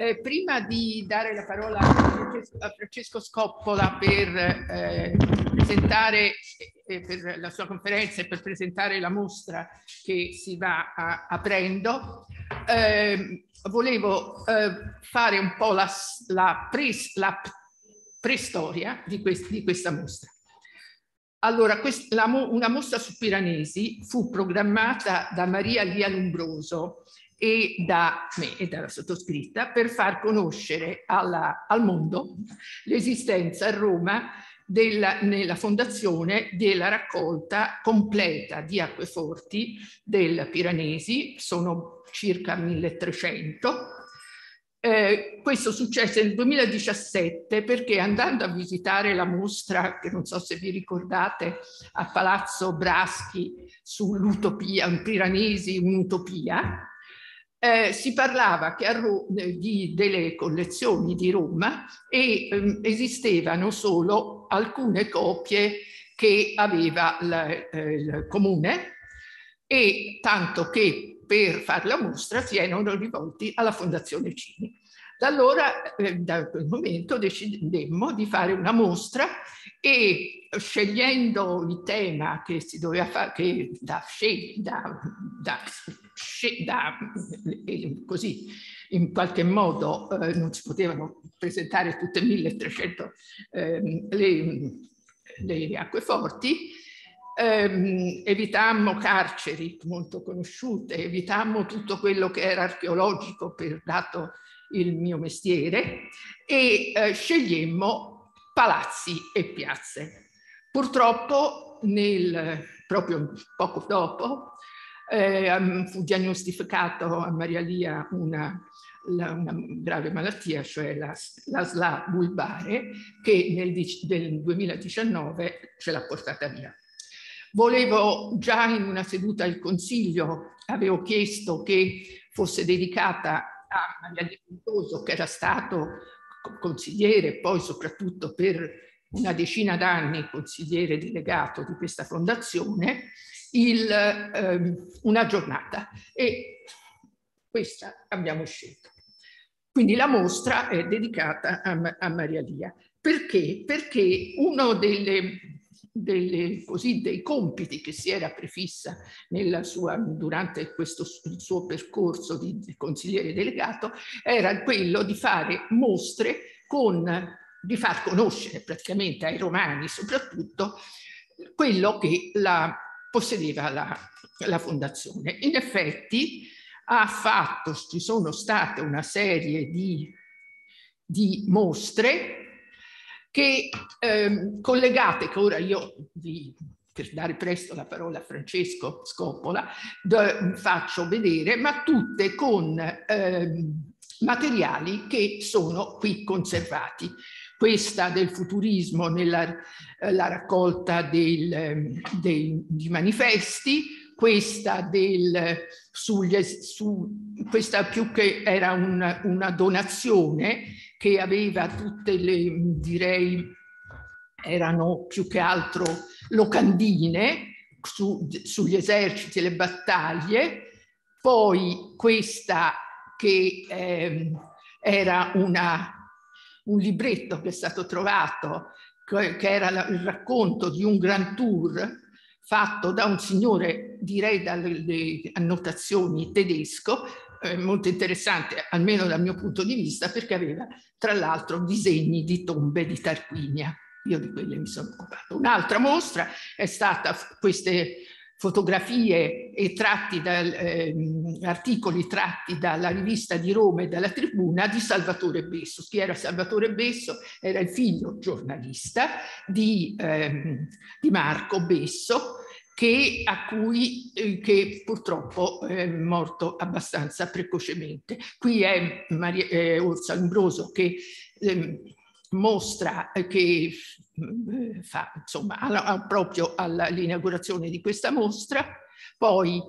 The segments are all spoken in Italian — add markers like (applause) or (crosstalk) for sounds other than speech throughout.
Eh, prima di dare la parola a Francesco Scoppola per, eh, presentare, eh, eh, per la sua conferenza e per presentare la mostra che si va a, aprendo, ehm, volevo eh, fare un po' la, la, pres, la preistoria di, quest, di, questa mostra. Allora, quest, la, una mostra su Piranesi fu programmata da Maria Lia Lumbroso e da me e dalla sottoscritta per far conoscere alla, al mondo l'esistenza a Roma della, nella fondazione della raccolta completa di acqueforti del Piranesi, sono circa 1300. Eh, questo successe nel 2017 perché andando a visitare la mostra, che non so se vi ricordate, a Palazzo Braschi sull'utopia, un Piranesi, un'utopia, eh, si parlava eh, di, delle collezioni di Roma e ehm, esistevano solo alcune copie che aveva la, eh, il comune e tanto che per fare la mostra si erano rivolti alla Fondazione Cini. Da allora, eh, da quel momento, decidemmo di fare una mostra e scegliendo il tema che si doveva fare, che da, da, da, da eh, così in qualche modo eh, non si potevano presentare tutte 1300 eh, le, le acqueforti, ehm, evitammo carceri molto conosciute, evitammo tutto quello che era archeologico per dato il mio mestiere e eh, scegliemmo palazzi e piazze. Purtroppo, nel, proprio poco dopo, eh, fu diagnosticato a Maria Lia una, la, una grave malattia, cioè la, la SLA bulbare, che nel del 2019 ce l'ha portata via. Volevo già in una seduta al Consiglio, avevo chiesto che fosse dedicata a Maria Lia Pintoso, che era stato consigliere, poi soprattutto per una decina d'anni consigliere delegato di questa fondazione, il, ehm, una giornata e questa abbiamo scelto. Quindi la mostra è dedicata a, a Maria Lia. Perché? Perché uno delle, delle, così, dei compiti che si era prefissa sua, durante questo suo percorso di, di consigliere delegato era quello di fare mostre con, di far conoscere praticamente ai romani soprattutto quello che la, possedeva la, la fondazione. In effetti ha fatto, ci sono state una serie di, di mostre che ehm, collegate, che ora io vi per dare presto la parola a Francesco Scoppola, faccio vedere, ma tutte con ehm, materiali che sono qui conservati. Questa del futurismo nella eh, raccolta del, ehm, dei, dei manifesti, questa, del, sugli, su, questa più che era una, una donazione che aveva tutte le, direi, erano più che altro locandine su, sugli eserciti e le battaglie, poi questa che eh, era una, un libretto che è stato trovato, che, era il racconto di un Grand Tour fatto da un signore direi dalle annotazioni tedesco, eh, molto interessante almeno dal mio punto di vista perché aveva tra l'altro disegni di tombe di Tarquinia. Io di quelle mi sono occupato. Un'altra mostra è stata queste fotografie e tratti dal, eh, articoli tratti dalla rivista di Roma e dalla Tribuna di Salvatore Besso. Chi era Salvatore Besso? Era il figlio giornalista di, eh, di Marco Besso, che, a cui, eh, che purtroppo è morto abbastanza precocemente. Qui è Maria, eh, Orsa Imbroso che eh, mostra che fa, insomma, alla, proprio all'inaugurazione di questa mostra, poi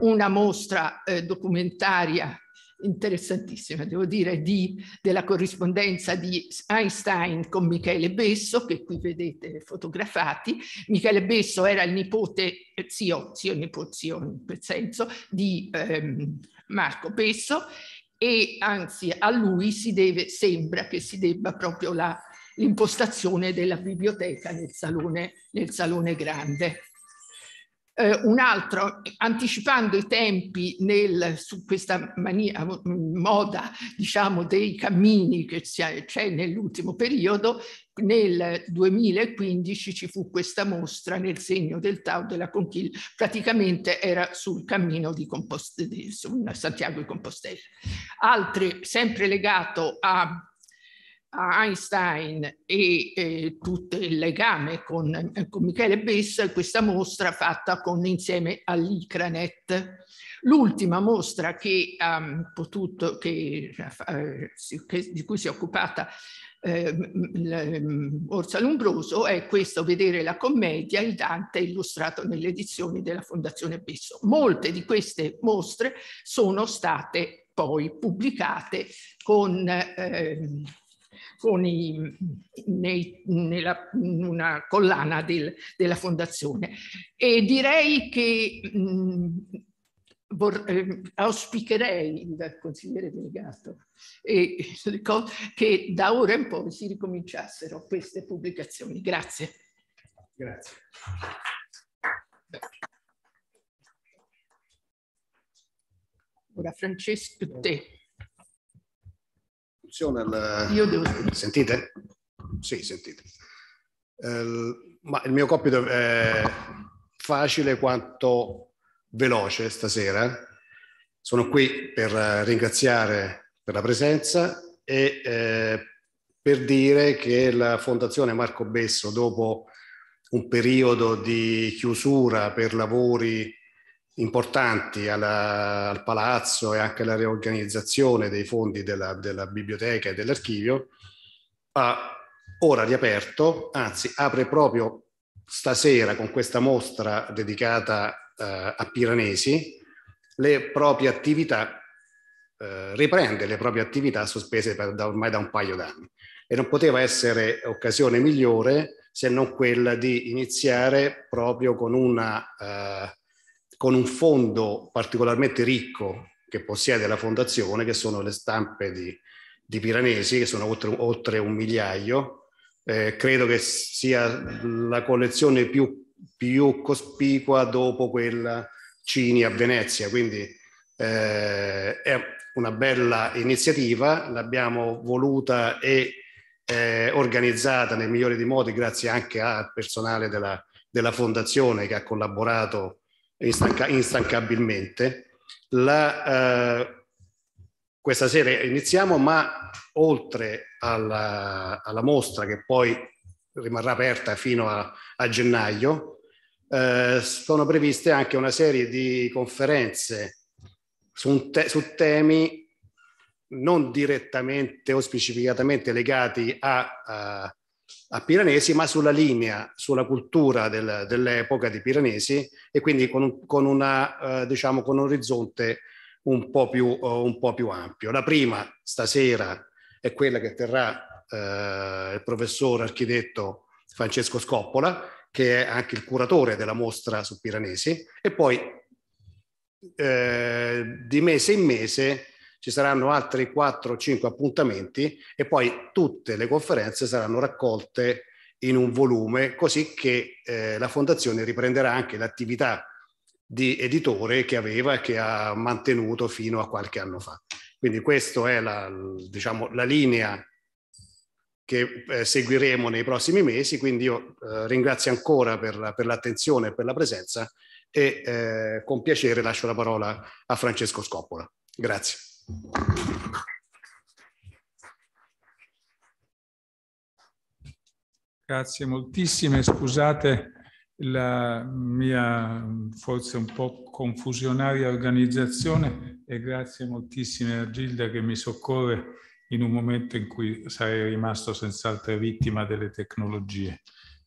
una mostra eh, documentaria interessantissima, devo dire, di, della corrispondenza di Einstein con Michele Besso, che qui vedete fotografati. Michele Besso era il nipote, eh, zio, zio nipote, zio in quel senso, di ehm, Marco Besso e anzi a lui si deve, sembra che si debba proprio l'impostazione della biblioteca nel salone, nel salone grande eh, un altro, anticipando i tempi nel, su questa mania, moda diciamo, dei cammini che c'è nell'ultimo periodo, nel 2015 ci fu questa mostra nel segno del Tau della Conchiglia, praticamente era sul cammino di Compost- di, Santiago di Compostela. Altri, sempre legato a Einstein e eh, tutto il legame con, eh, con, Michele Bessa, questa mostra fatta con, insieme all'ICRANET. L'ultima mostra che, um, potuto, che, eh, che, di cui si è occupata eh, Orsa Lombroso è questo, vedere la commedia, il Dante illustrato nelle edizioni della Fondazione Besso. Molte di queste mostre sono state poi pubblicate con... Eh, con i, nei, nella, una collana del, della fondazione. E direi che mh, mm, vorrei, eh, auspicherei il consigliere delegato e, che da ora in poi si ricominciassero queste pubblicazioni. Grazie. Grazie. Ora Francesco, te funziona il... Io devo... Sentite? Sì, sentite. Eh, ma il mio compito è facile quanto veloce stasera. Sono qui per ringraziare per la presenza e eh, per dire che la Fondazione Marco Besso, dopo un periodo di chiusura per lavori importanti alla, al palazzo e anche alla riorganizzazione dei fondi della, della biblioteca e dell'archivio, ha ora riaperto, anzi apre proprio stasera con questa mostra dedicata eh, a Piranesi, le proprie attività, eh, riprende le proprie attività sospese per, da, ormai da un paio d'anni. E non poteva essere occasione migliore se non quella di iniziare proprio con una eh, con un fondo particolarmente ricco che possiede la fondazione, che sono le stampe di, di Piranesi, che sono oltre, oltre un migliaio. Eh, credo che sia la collezione più, più, cospicua dopo quella Cini a Venezia, quindi eh, è una bella iniziativa, l'abbiamo voluta e eh, organizzata nel migliore dei modi grazie anche al personale della, della fondazione che ha collaborato instanca, instancabilmente. La, eh, questa sera iniziamo, ma oltre alla, alla, mostra che poi rimarrà aperta fino a, a gennaio, eh, sono previste anche una serie di conferenze su, te, su temi non direttamente o specificatamente legati a, a a Piranesi, ma sulla linea, sulla cultura del, dell'epoca di Piranesi e quindi con, con, una, eh, diciamo, con un orizzonte un po, più, oh, un po, più, ampio. La prima stasera è quella che terrà eh, il professore architetto Francesco Scoppola, che è anche il curatore della mostra su Piranesi, e poi eh, di mese in mese ci saranno altri 4-5 o appuntamenti e poi tutte le conferenze saranno raccolte in un volume, così che eh, la fondazione riprenderà anche l'attività di editore che aveva e che ha mantenuto fino a qualche anno fa. Quindi questa è la, diciamo, la linea che eh, seguiremo nei prossimi mesi, quindi io eh, ringrazio ancora per, per l'attenzione e per la presenza e eh, con piacere lascio la parola a Francesco Scoppola. Grazie. Grazie moltissime, scusate la mia forse un po' confusionaria organizzazione e grazie moltissime a Gilda che mi soccorre in un momento in cui sarei rimasto senz'altro vittima delle tecnologie.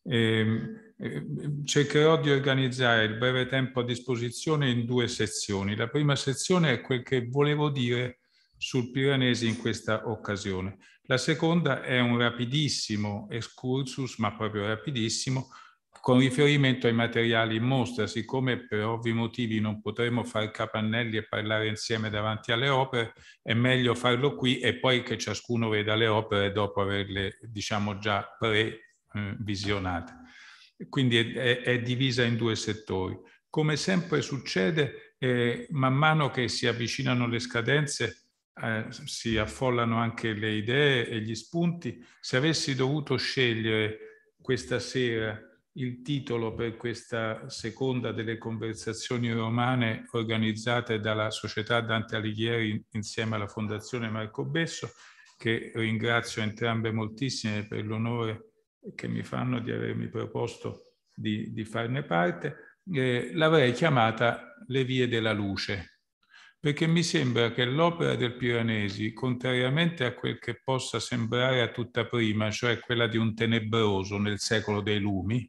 Ehm, ehm, cercherò di organizzare il breve tempo a disposizione in due sezioni. La prima sezione è quel che volevo dire sul Piranesi in questa occasione. La seconda è un rapidissimo excursus, ma proprio rapidissimo, con riferimento ai materiali in mostra, siccome per ovvi motivi non potremo fare capannelli e parlare insieme davanti alle opere, è meglio farlo qui e poi che ciascuno veda le opere dopo averle, diciamo, già pre eh, visionate. Quindi è, è, divisa in due settori. Come sempre succede, eh, man mano che si avvicinano le scadenze, eh, si affollano anche le idee e gli spunti. Se avessi dovuto scegliere questa sera il titolo per questa seconda delle conversazioni romane organizzate dalla Società Dante Alighieri insieme alla Fondazione Marco Besso, che ringrazio entrambe moltissime per l'onore che mi fanno di avermi proposto di, di farne parte, eh, l'avrei chiamata Le vie della luce, perché mi sembra che l'opera del Piranesi, contrariamente a quel che possa sembrare a tutta prima, cioè quella di un tenebroso nel secolo dei lumi,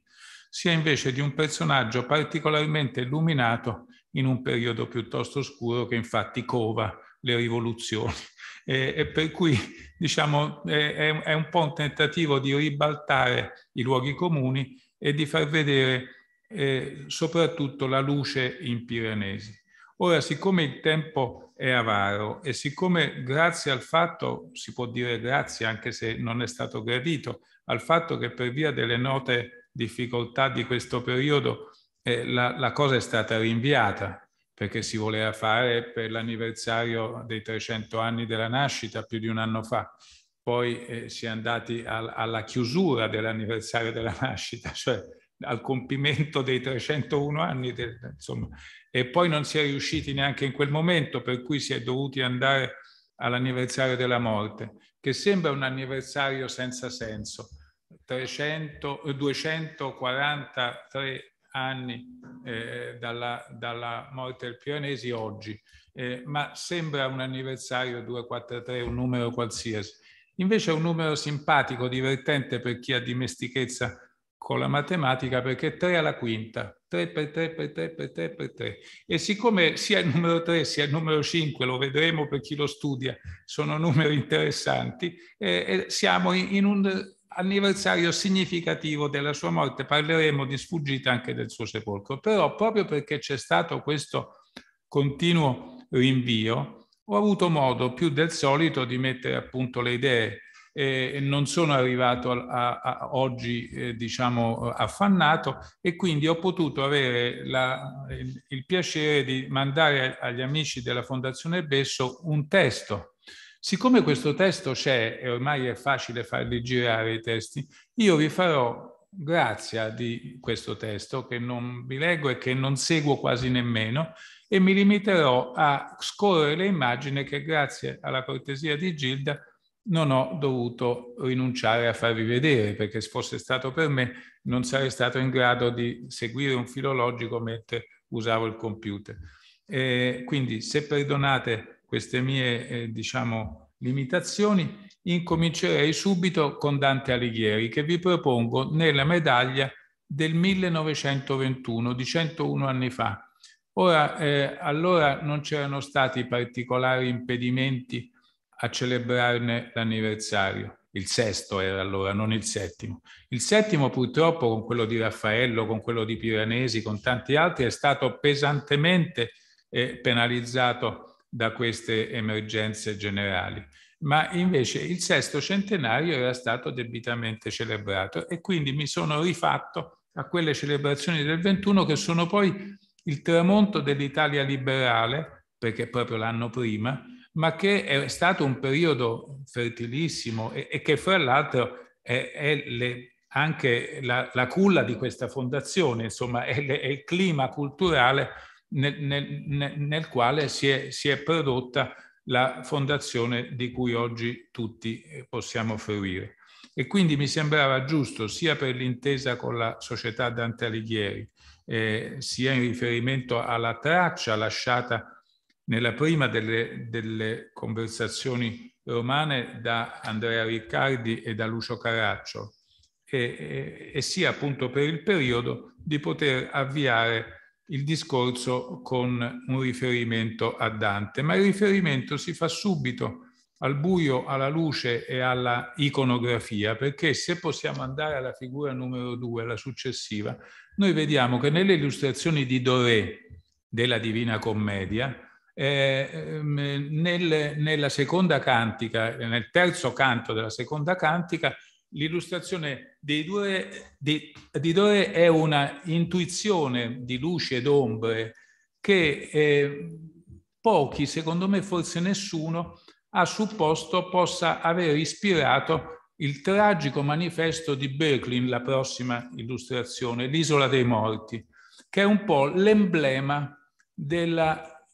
sia invece di un personaggio particolarmente illuminato in un periodo piuttosto scuro che infatti cova le rivoluzioni eh, e per cui (laughs) diciamo, eh, è, un po' un tentativo di ribaltare i luoghi comuni e di far vedere eh, soprattutto la luce in Piranesi. Ora, siccome il tempo è avaro e siccome grazie al fatto, si può dire grazie anche se non è stato gradito, al fatto che per via delle note difficoltà di questo periodo eh, la, la, cosa è stata rinviata perché si voleva fare per l'anniversario dei 300 anni della nascita più di un anno fa. Poi eh, si è andati al, alla chiusura dell'anniversario della nascita, (laughs) cioè al compimento dei 301 anni, del, insomma, e poi non si è riusciti neanche in quel momento, per cui si è dovuti andare all'anniversario della morte, che sembra un anniversario senza senso. 300, 243 anni eh, dalla, dalla, morte del Pionesi oggi, eh, ma sembra un anniversario 243, un numero qualsiasi. Invece è un numero simpatico, divertente per chi ha dimestichezza con la matematica perché è 3 alla quinta, 3 per 3 per 3 per 3 per 3. E siccome sia il numero 3 sia il numero 5, lo vedremo per chi lo studia, sono numeri interessanti, eh, eh siamo in un anniversario significativo della sua morte, parleremo di sfuggita anche del suo sepolcro, però proprio perché c'è stato questo continuo rinvio, ho avuto modo più del solito di mettere a punto le idee e non sono arrivato a, a, a oggi, eh, diciamo, affannato e quindi ho potuto avere la, il, il piacere di mandare agli amici della Fondazione Besso un testo Siccome questo testo c'è e ormai è facile farli girare i testi, io vi farò grazia di questo testo che non vi leggo e che non seguo quasi nemmeno e mi limiterò a scorrere le immagini che grazie alla cortesia di Gilda non ho dovuto rinunciare a farvi vedere perché se fosse stato per me non sarei stato in grado di seguire un filologico mentre usavo il computer. Eh, quindi se perdonate queste mie, eh, diciamo, limitazioni, incomincerei subito con Dante Alighieri, che vi propongo nella medaglia del 1921, di 101 anni fa. Ora, eh, allora non c'erano stati particolari impedimenti a celebrarne l'anniversario. Il sesto era allora, non il settimo. Il settimo purtroppo con quello di Raffaello, con quello di Piranesi, con tanti altri, è stato pesantemente eh, penalizzato da queste emergenze generali. Ma invece il sesto centenario era stato debitamente celebrato e quindi mi sono rifatto a quelle celebrazioni del 21 che sono poi il tramonto dell'Italia liberale, perché proprio l'anno prima, ma che è stato un periodo fertilissimo e, e che fra l'altro è, è le, anche la, la, culla di questa fondazione, insomma è, le, è il clima culturale nel, nel, nel quale si è, si è prodotta la fondazione di cui oggi tutti eh, possiamo fruire. E quindi mi sembrava giusto, sia per l'intesa con la società Dante Alighieri, eh, sia in riferimento alla traccia lasciata nella prima delle, delle conversazioni romane da Andrea Riccardi e da Lucio Caraccio, e, e, e sia appunto per il periodo di poter avviare il discorso con un riferimento a Dante, ma il riferimento si fa subito al buio, alla luce e alla iconografia, perché se possiamo andare alla figura numero due, la successiva, noi vediamo che nelle illustrazioni di Doré della Divina Commedia, eh, ehm, nel, nella seconda cantica, nel terzo canto della seconda cantica, l'illustrazione dei due, dei, dei due è una intuizione di luci ed ombre che eh, pochi, secondo me forse nessuno, ha supposto possa aver ispirato il tragico manifesto di Berkeley, la prossima illustrazione, l'isola dei morti, che è un po' l'emblema della,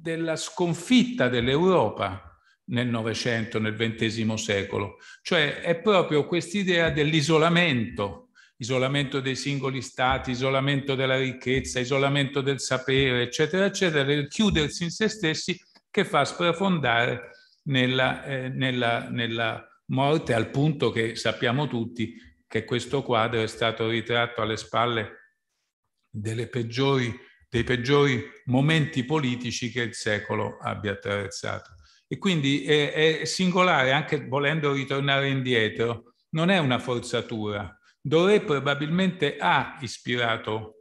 della sconfitta dell'Europa nel Novecento, nel XX secolo. Cioè è proprio quest'idea dell'isolamento, isolamento dei singoli stati, isolamento della ricchezza, isolamento del sapere, eccetera, eccetera, del chiudersi in se stessi che fa sprofondare nella, eh, nella, nella morte al punto che sappiamo tutti che questo quadro è stato ritratto alle spalle peggiori, dei peggiori momenti politici che il secolo abbia attraversato. E quindi è, è singolare, anche volendo ritornare indietro, non è una forzatura. Doré probabilmente ha ispirato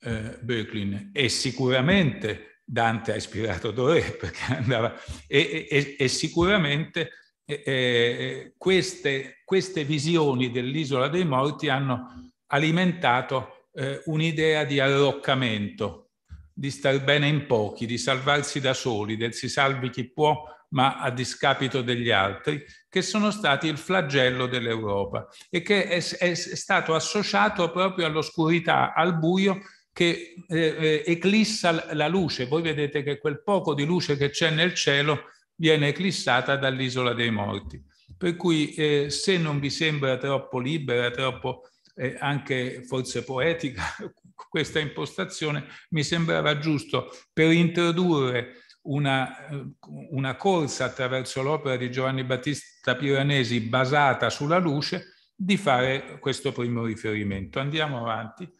eh, Berklin e sicuramente Dante ha ispirato Doré (laughs) perché andava e, e, e sicuramente eh, queste, queste, visioni dell'isola dei morti hanno alimentato eh, un'idea di arroccamento, di star bene in pochi, di salvarsi da soli, del si salvi chi può ma a discapito degli altri, che sono stati il flagello dell'Europa e che è, è, stato associato proprio all'oscurità, al buio che eh, eh, eclissa la luce. Voi vedete che quel poco di luce che c'è nel cielo viene eclissata dall'isola dei morti. Per cui eh, se non vi sembra troppo libera, troppo eh, anche forse poetica, (laughs) questa impostazione mi sembrava giusto per introdurre una, eh, una corsa attraverso l'opera di Giovanni Battista Piranesi basata sulla luce, di fare questo primo riferimento. Andiamo avanti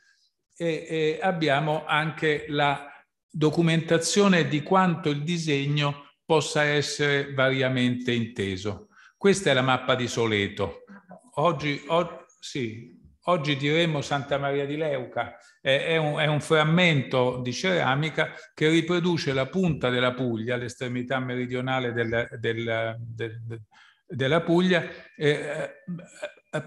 e, e abbiamo anche la documentazione di quanto il disegno possa essere variamente inteso. Questa è la mappa di Soleto. Oggi, oggi sì, Oggi diremmo Santa Maria di Leuca, è un, è un, frammento di ceramica che riproduce la punta della Puglia, l'estremità meridionale del, del, del, della Puglia, eh,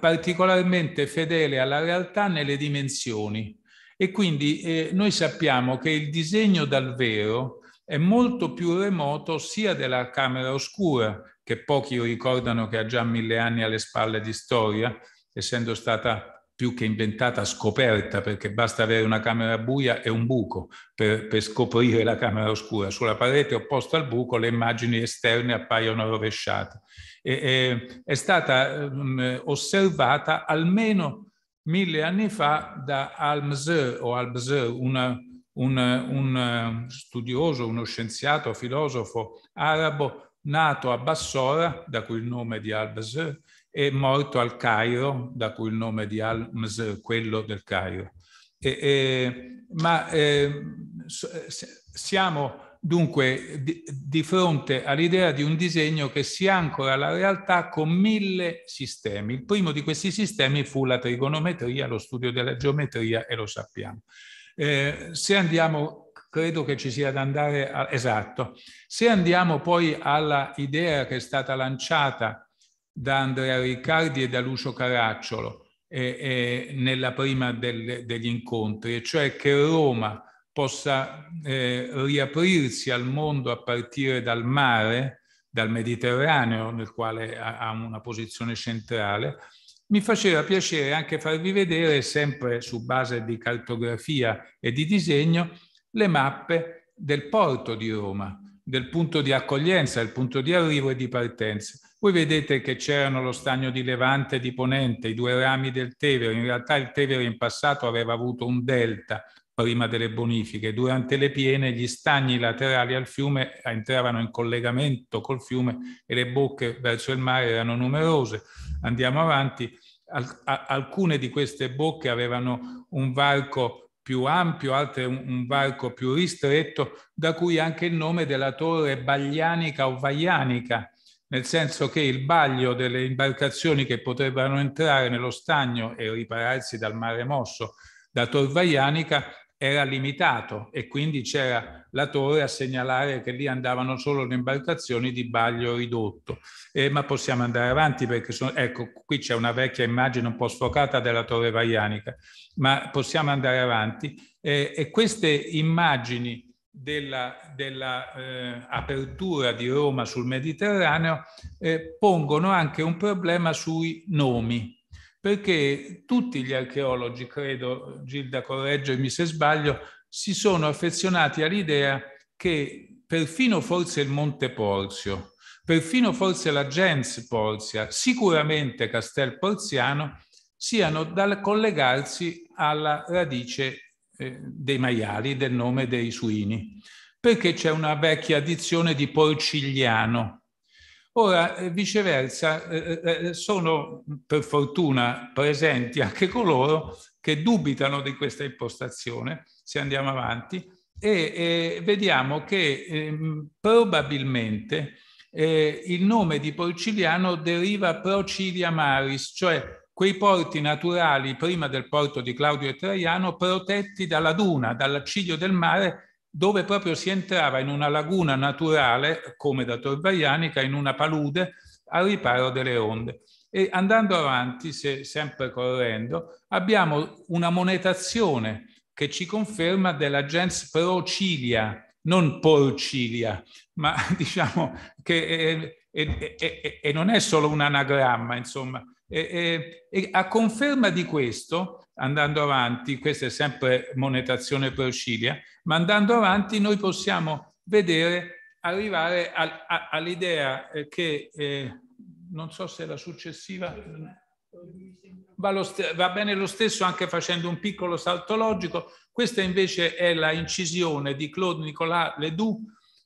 particolarmente fedele alla realtà nelle dimensioni. E quindi eh, noi sappiamo che il disegno dal vero è molto più remoto sia della Camera Oscura, che pochi ricordano che ha già mille anni alle spalle di storia, essendo stata più che inventata, scoperta, perché basta avere una camera buia e un buco per, per, scoprire la camera oscura. Sulla parete opposta al buco le immagini esterne appaiono rovesciate. E, e, è stata mh, mm, osservata almeno mille anni fa da Almser o Almser, una, un, un studioso, uno scienziato, filosofo arabo nato a Bassora, da cui il nome di Almser, è morto al Cairo, da cui il nome di Alms, quello del Cairo. E, e, ma eh, siamo dunque di, di fronte all'idea di un disegno che si ancora alla realtà con mille sistemi. Il primo di questi sistemi fu la trigonometria, lo studio della geometria e lo sappiamo. Eh, se andiamo, credo che ci sia da andare, a, esatto, se andiamo poi alla idea che è stata lanciata da Andrea Riccardi e da Lucio Caracciolo eh, eh, nella prima del, degli incontri, e cioè che Roma possa eh, riaprirsi al mondo a partire dal mare, dal Mediterraneo, nel quale ha, una posizione centrale, mi faceva piacere anche farvi vedere, sempre su base di cartografia e di disegno, le mappe del porto di Roma, del punto di accoglienza, del punto di arrivo e di partenza. Voi vedete che c'erano lo stagno di Levante e di Ponente, i due rami del Tevere. In realtà il Tevere in passato aveva avuto un delta prima delle bonifiche. Durante le piene gli stagni laterali al fiume entravano in collegamento col fiume e le bocche verso il mare erano numerose. Andiamo avanti. Al alcune di queste bocche avevano un varco più ampio, altre un, un, varco più ristretto, da cui anche il nome della torre baglianica o vaianica, nel senso che il baglio delle imbarcazioni che potevano entrare nello stagno e ripararsi dal mare mosso da Torvaianica era limitato e quindi c'era la torre a segnalare che lì andavano solo le imbarcazioni di baglio ridotto. Eh, ma possiamo andare avanti perché sono, ecco, qui c'è una vecchia immagine un po' sfocata della torre vaianica, ma possiamo andare avanti. Eh, e queste immagini dell'apertura eh, di Roma sul Mediterraneo eh, pongono anche un problema sui nomi, perché tutti gli archeologi, credo, Gilda correggermi se sbaglio, si sono affezionati all'idea che perfino forse il Monte Porzio, perfino forse la Gens Porzia, sicuramente Castel Porziano, siano dal collegarsi alla radice eh, dei maiali, del nome dei suini, perché c'è una vecchia addizione di porcigliano. Ora, eh, viceversa, eh, sono per fortuna presenti anche coloro che dubitano di questa impostazione, se andiamo avanti, e, vediamo che ehm, probabilmente il nome di porcigliano deriva Procilia Maris, cioè quei porti naturali prima del porto di Claudio e Traiano protetti dalla duna, dall'acciglio del mare, dove proprio si entrava in una laguna naturale, come da Torvaianica, in una palude al riparo delle onde. E andando avanti, se, sempre correndo, abbiamo una monetazione che ci conferma della gens procilia, non porcilia, ma (laughs) diciamo che è, è, è, non è solo un anagramma, insomma, e, e, e, a conferma di questo, andando avanti, questa è sempre monetazione per Cilia, ma andando avanti noi possiamo vedere, arrivare all'idea eh, che, eh, non so se la successiva, va, st- va bene lo stesso anche facendo un piccolo salto logico, questa invece è la incisione di Claude Nicolas Ledoux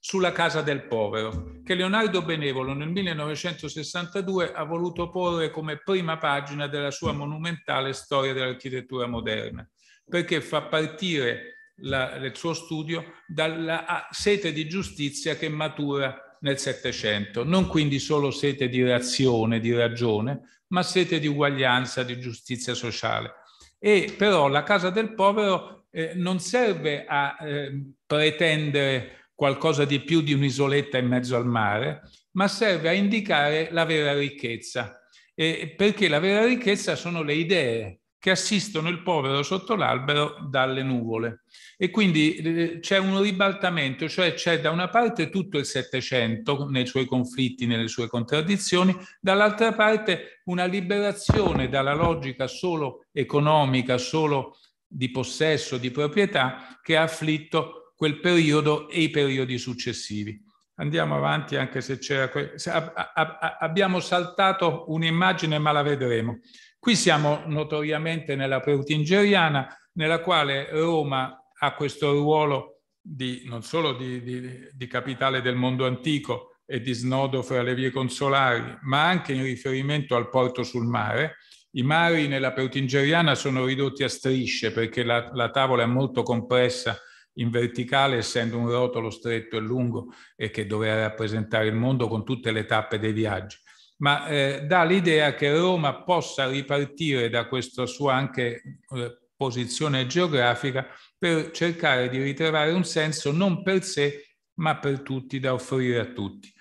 sulla casa del povero, che Leonardo Benevolo nel 1962 ha voluto porre come prima pagina della sua monumentale storia dell'architettura moderna, perché fa partire la, il suo studio dalla sete di giustizia che matura nel Settecento, non quindi solo sete di reazione, di ragione, ma sete di uguaglianza, di giustizia sociale. E però la casa del povero eh, non serve a eh, pretendere qualcosa di più di un'isoletta in mezzo al mare, ma serve a indicare la vera ricchezza, eh, perché la vera ricchezza sono le idee che assistono il povero sotto l'albero dalle nuvole. E quindi eh, c'è un ribaltamento, cioè c'è da una parte tutto il Settecento nei suoi conflitti, nelle sue contraddizioni, dall'altra parte una liberazione dalla logica solo economica, solo di possesso, di proprietà, che ha afflitto quel periodo e i periodi successivi. Andiamo avanti anche se c'era... Que- se a- a- a- abbiamo saltato un'immagine ma la vedremo. Qui siamo notoriamente nella preutingeriana nella quale Roma ha questo ruolo di, non solo di, di, di capitale del mondo antico e di snodo fra le vie consolari, ma anche in riferimento al porto sul mare, i mari nella Peutingeriana sono ridotti a strisce perché la, la, tavola è molto compressa in verticale, essendo un rotolo stretto e lungo e che doveva rappresentare il mondo con tutte le tappe dei viaggi. Ma eh, dà l'idea che Roma possa ripartire da questa sua anche eh, posizione geografica per cercare di ritrovare un senso non per sé, ma per tutti, da offrire a tutti.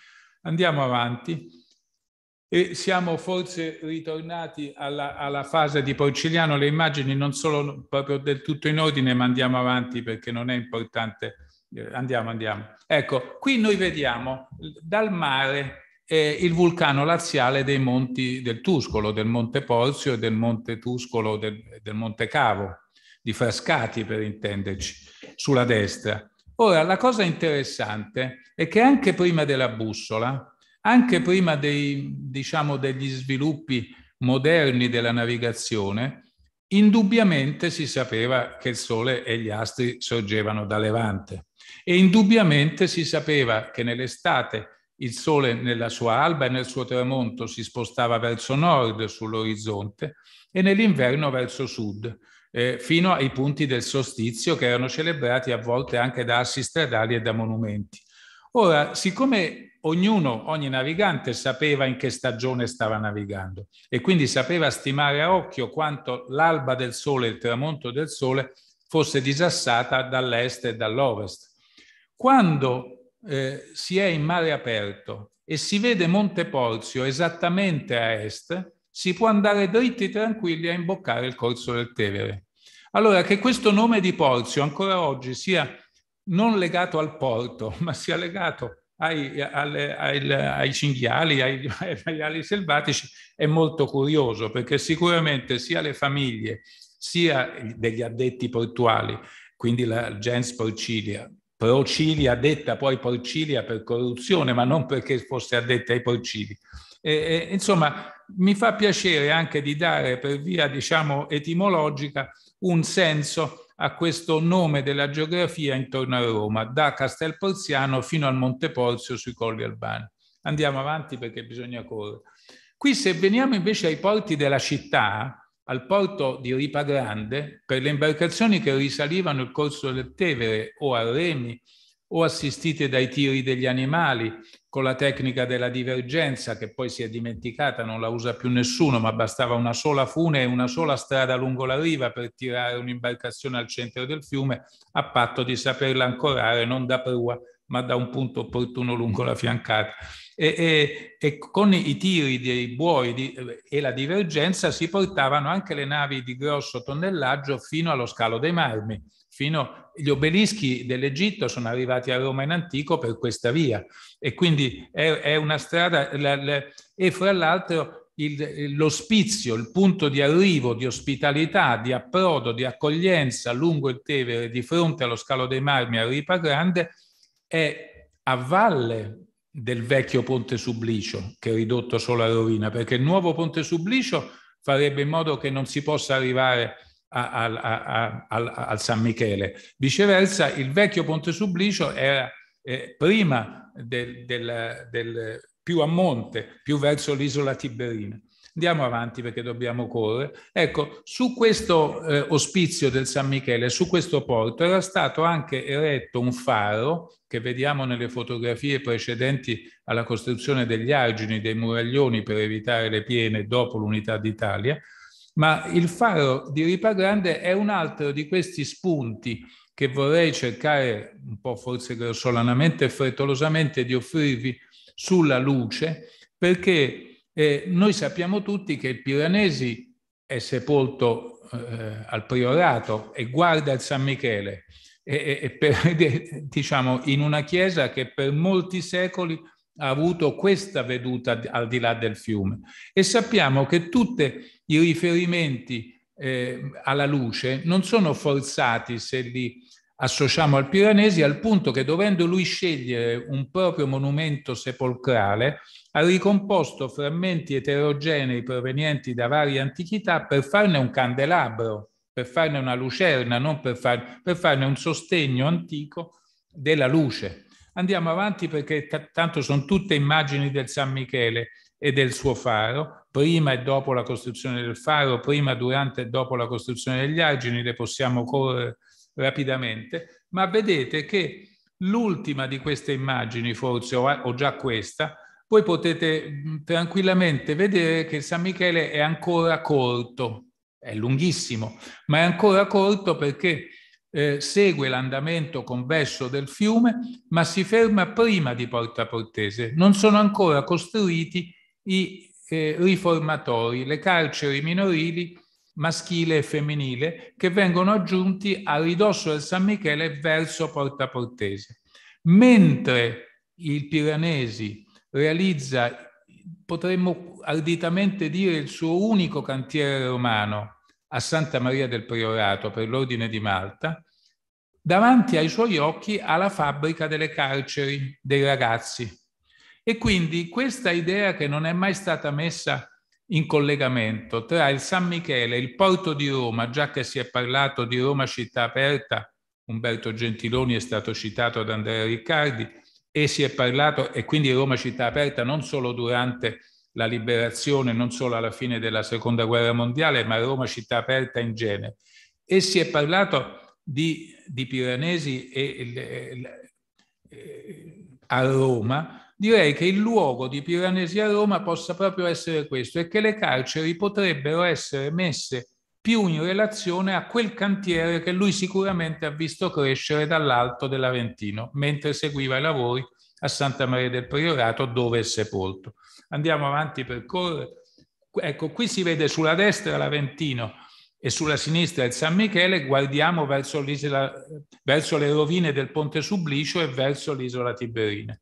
Andiamo avanti. E siamo forse ritornati alla, alla, fase di Porciliano, le immagini non sono proprio del tutto in ordine, ma andiamo avanti perché non è importante. Eh, andiamo, andiamo. Ecco, qui noi vediamo dal mare eh, il vulcano laziale dei monti del Tuscolo, del Monte Porzio e del Monte Tuscolo, del, del Monte Cavo, di Frascati per intenderci, sulla destra. Ora, la cosa interessante è che anche prima della bussola, anche prima dei, diciamo, degli sviluppi moderni della navigazione, indubbiamente si sapeva che il Sole e gli astri sorgevano da Levante e indubbiamente si sapeva che nell'estate il Sole nella sua alba e nel suo tramonto si spostava verso nord sull'orizzonte e nell'inverno verso sud, eh, fino ai punti del solstizio che erano celebrati a volte anche da assi stradali e da monumenti. Ora, siccome ognuno, ogni navigante sapeva in che stagione stava navigando e quindi sapeva stimare a occhio quanto l'alba del sole il tramonto del sole fosse disassata dall'est e dall'ovest. Quando eh, si è in mare aperto e si vede Monte Porzio esattamente a est, si può andare dritti tranquilli a imboccare il corso del Tevere. Allora, che questo nome di Porzio ancora oggi sia non legato al porto, (laughs) ma sia legato a ai, alle, ai, ai cinghiali, ai, (laughs) ai maiali selvatici è molto curioso perché sicuramente sia le famiglie sia degli addetti portuali, quindi la gens porcilia, Procilia, detta poi Porcilia per corruzione, ma non perché fosse addetta ai porcili. E, e, insomma, mi fa piacere anche di dare per via, diciamo, etimologica un senso a questo nome della geografia intorno a Roma, da Castel Porziano fino al Monte Porzio sui Colli Albani. Andiamo avanti perché bisogna correre. Qui se veniamo invece ai porti della città, al porto di Ripa Grande, per le imbarcazioni che risalivano il corso del Tevere o a Remi o assistite dai tiri degli animali con la tecnica della divergenza che poi si è dimenticata, non la usa più nessuno, ma bastava una sola fune e una sola strada lungo la riva per tirare un'imbarcazione al centro del fiume a patto di saperla ancorare non da prua ma da un punto opportuno lungo la fiancata. E, e, e con i tiri dei buoi di, e la divergenza si portavano anche le navi di grosso tonnellaggio fino allo scalo dei marmi fino gli obelischi dell'Egitto sono arrivati a Roma in antico per questa via e quindi è, è una strada la, la, e fra l'altro l'ospizio, il punto di arrivo, di ospitalità, di approdo, di accoglienza lungo il Tevere di fronte allo scalo dei marmi a Ripa Grande è a valle del vecchio ponte Sublicio che è ridotto solo a rovina perché il nuovo ponte Sublicio farebbe in modo che non si possa arrivare a al, al, al San Michele. Viceversa, il vecchio Ponte Sublicio era eh, prima del, del, del, più a monte, più verso l'isola Tiberina. Andiamo avanti perché dobbiamo correre. Ecco, su questo eh, ospizio del San Michele, su questo porto, era stato anche eretto un faro che vediamo nelle fotografie precedenti alla costruzione degli argini, dei muraglioni per evitare le piene dopo l'unità d'Italia, ma il faro di Ripa Grande è un altro di questi spunti che vorrei cercare, un po' forse grossolanamente e frettolosamente, di offrirvi sulla luce, perché eh, noi sappiamo tutti che il Piranesi è sepolto eh, al priorato e guarda il San Michele, e, e per, (laughs) diciamo, in una chiesa che per molti secoli ha avuto questa veduta al di là del fiume e sappiamo che tutti i riferimenti eh, alla luce non sono forzati se li associamo al Piranesi al punto che dovendo lui scegliere un proprio monumento sepolcrale ha ricomposto frammenti eterogenei provenienti da varie antichità per farne un candelabro, per farne una lucerna, non per, far, per farne un sostegno antico della luce. Andiamo avanti perché t- tanto sono tutte immagini del San Michele e del suo faro, prima e dopo la costruzione del faro, prima, durante e dopo la costruzione degli argini, le possiamo correre rapidamente, ma vedete che l'ultima di queste immagini, forse, o già questa, voi potete tranquillamente vedere che San Michele è ancora corto, è lunghissimo, ma è ancora corto perché eh, segue l'andamento convesso del fiume, ma si ferma prima di Porta Portese. Non sono ancora costruiti i eh, riformatori, le carceri minorili maschile e femminile che vengono aggiunti a ridosso del San Michele verso Porta Portese. Mentre il Piranesi realizza, potremmo arditamente dire, il suo unico cantiere romano, a Santa Maria del Priorato per l'Ordine di Malta, davanti ai suoi occhi alla fabbrica delle carceri dei ragazzi. E quindi questa idea che non è mai stata messa in collegamento tra il San Michele, il porto di Roma, già che si è parlato di Roma città aperta, Umberto Gentiloni è stato citato da Andrea Riccardi e si è parlato, e quindi Roma città aperta non solo durante il la liberazione non solo alla fine della seconda guerra mondiale, ma Roma città aperta in genere. E si è parlato di, di Piranesi e, e, a Roma. Direi che il luogo di Piranesi a Roma possa proprio essere questo e che le carceri potrebbero essere messe più in relazione a quel cantiere che lui sicuramente ha visto crescere dall'alto dell'Aventino mentre seguiva i lavori a Santa Maria del Priorato dove è sepolto. Andiamo avanti per correre. Ecco, qui si vede sulla destra l'Aventino e sulla sinistra il San Michele, guardiamo verso, verso le rovine del Ponte Sublicio e verso l'isola Tiberina.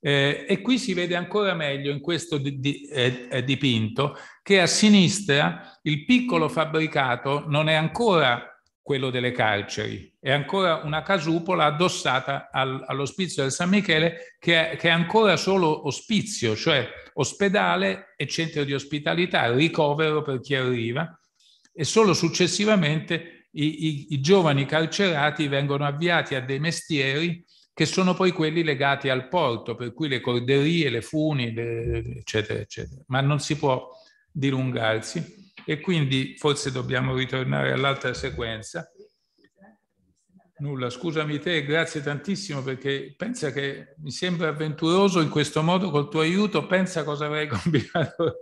Eh, e qui si vede ancora meglio in questo di, di, eh, dipinto che a sinistra il piccolo fabbricato non è ancora quello delle carceri, È ancora una casupola addossata al, all'ospizio del San Michele, che è, che è, ancora solo ospizio, cioè ospedale e centro di ospitalità, ricovero per chi arriva, e solo successivamente i, i, i giovani carcerati vengono avviati a dei mestieri che sono poi quelli legati al porto, per cui le corderie, le funi, le, eccetera, eccetera. Ma non si può dilungarsi e quindi forse dobbiamo ritornare all'altra sequenza. Nulla, scusami te, grazie tantissimo perché pensa che mi sembra avventuroso in questo modo col tuo aiuto, pensa cosa avrei (laughs) combinato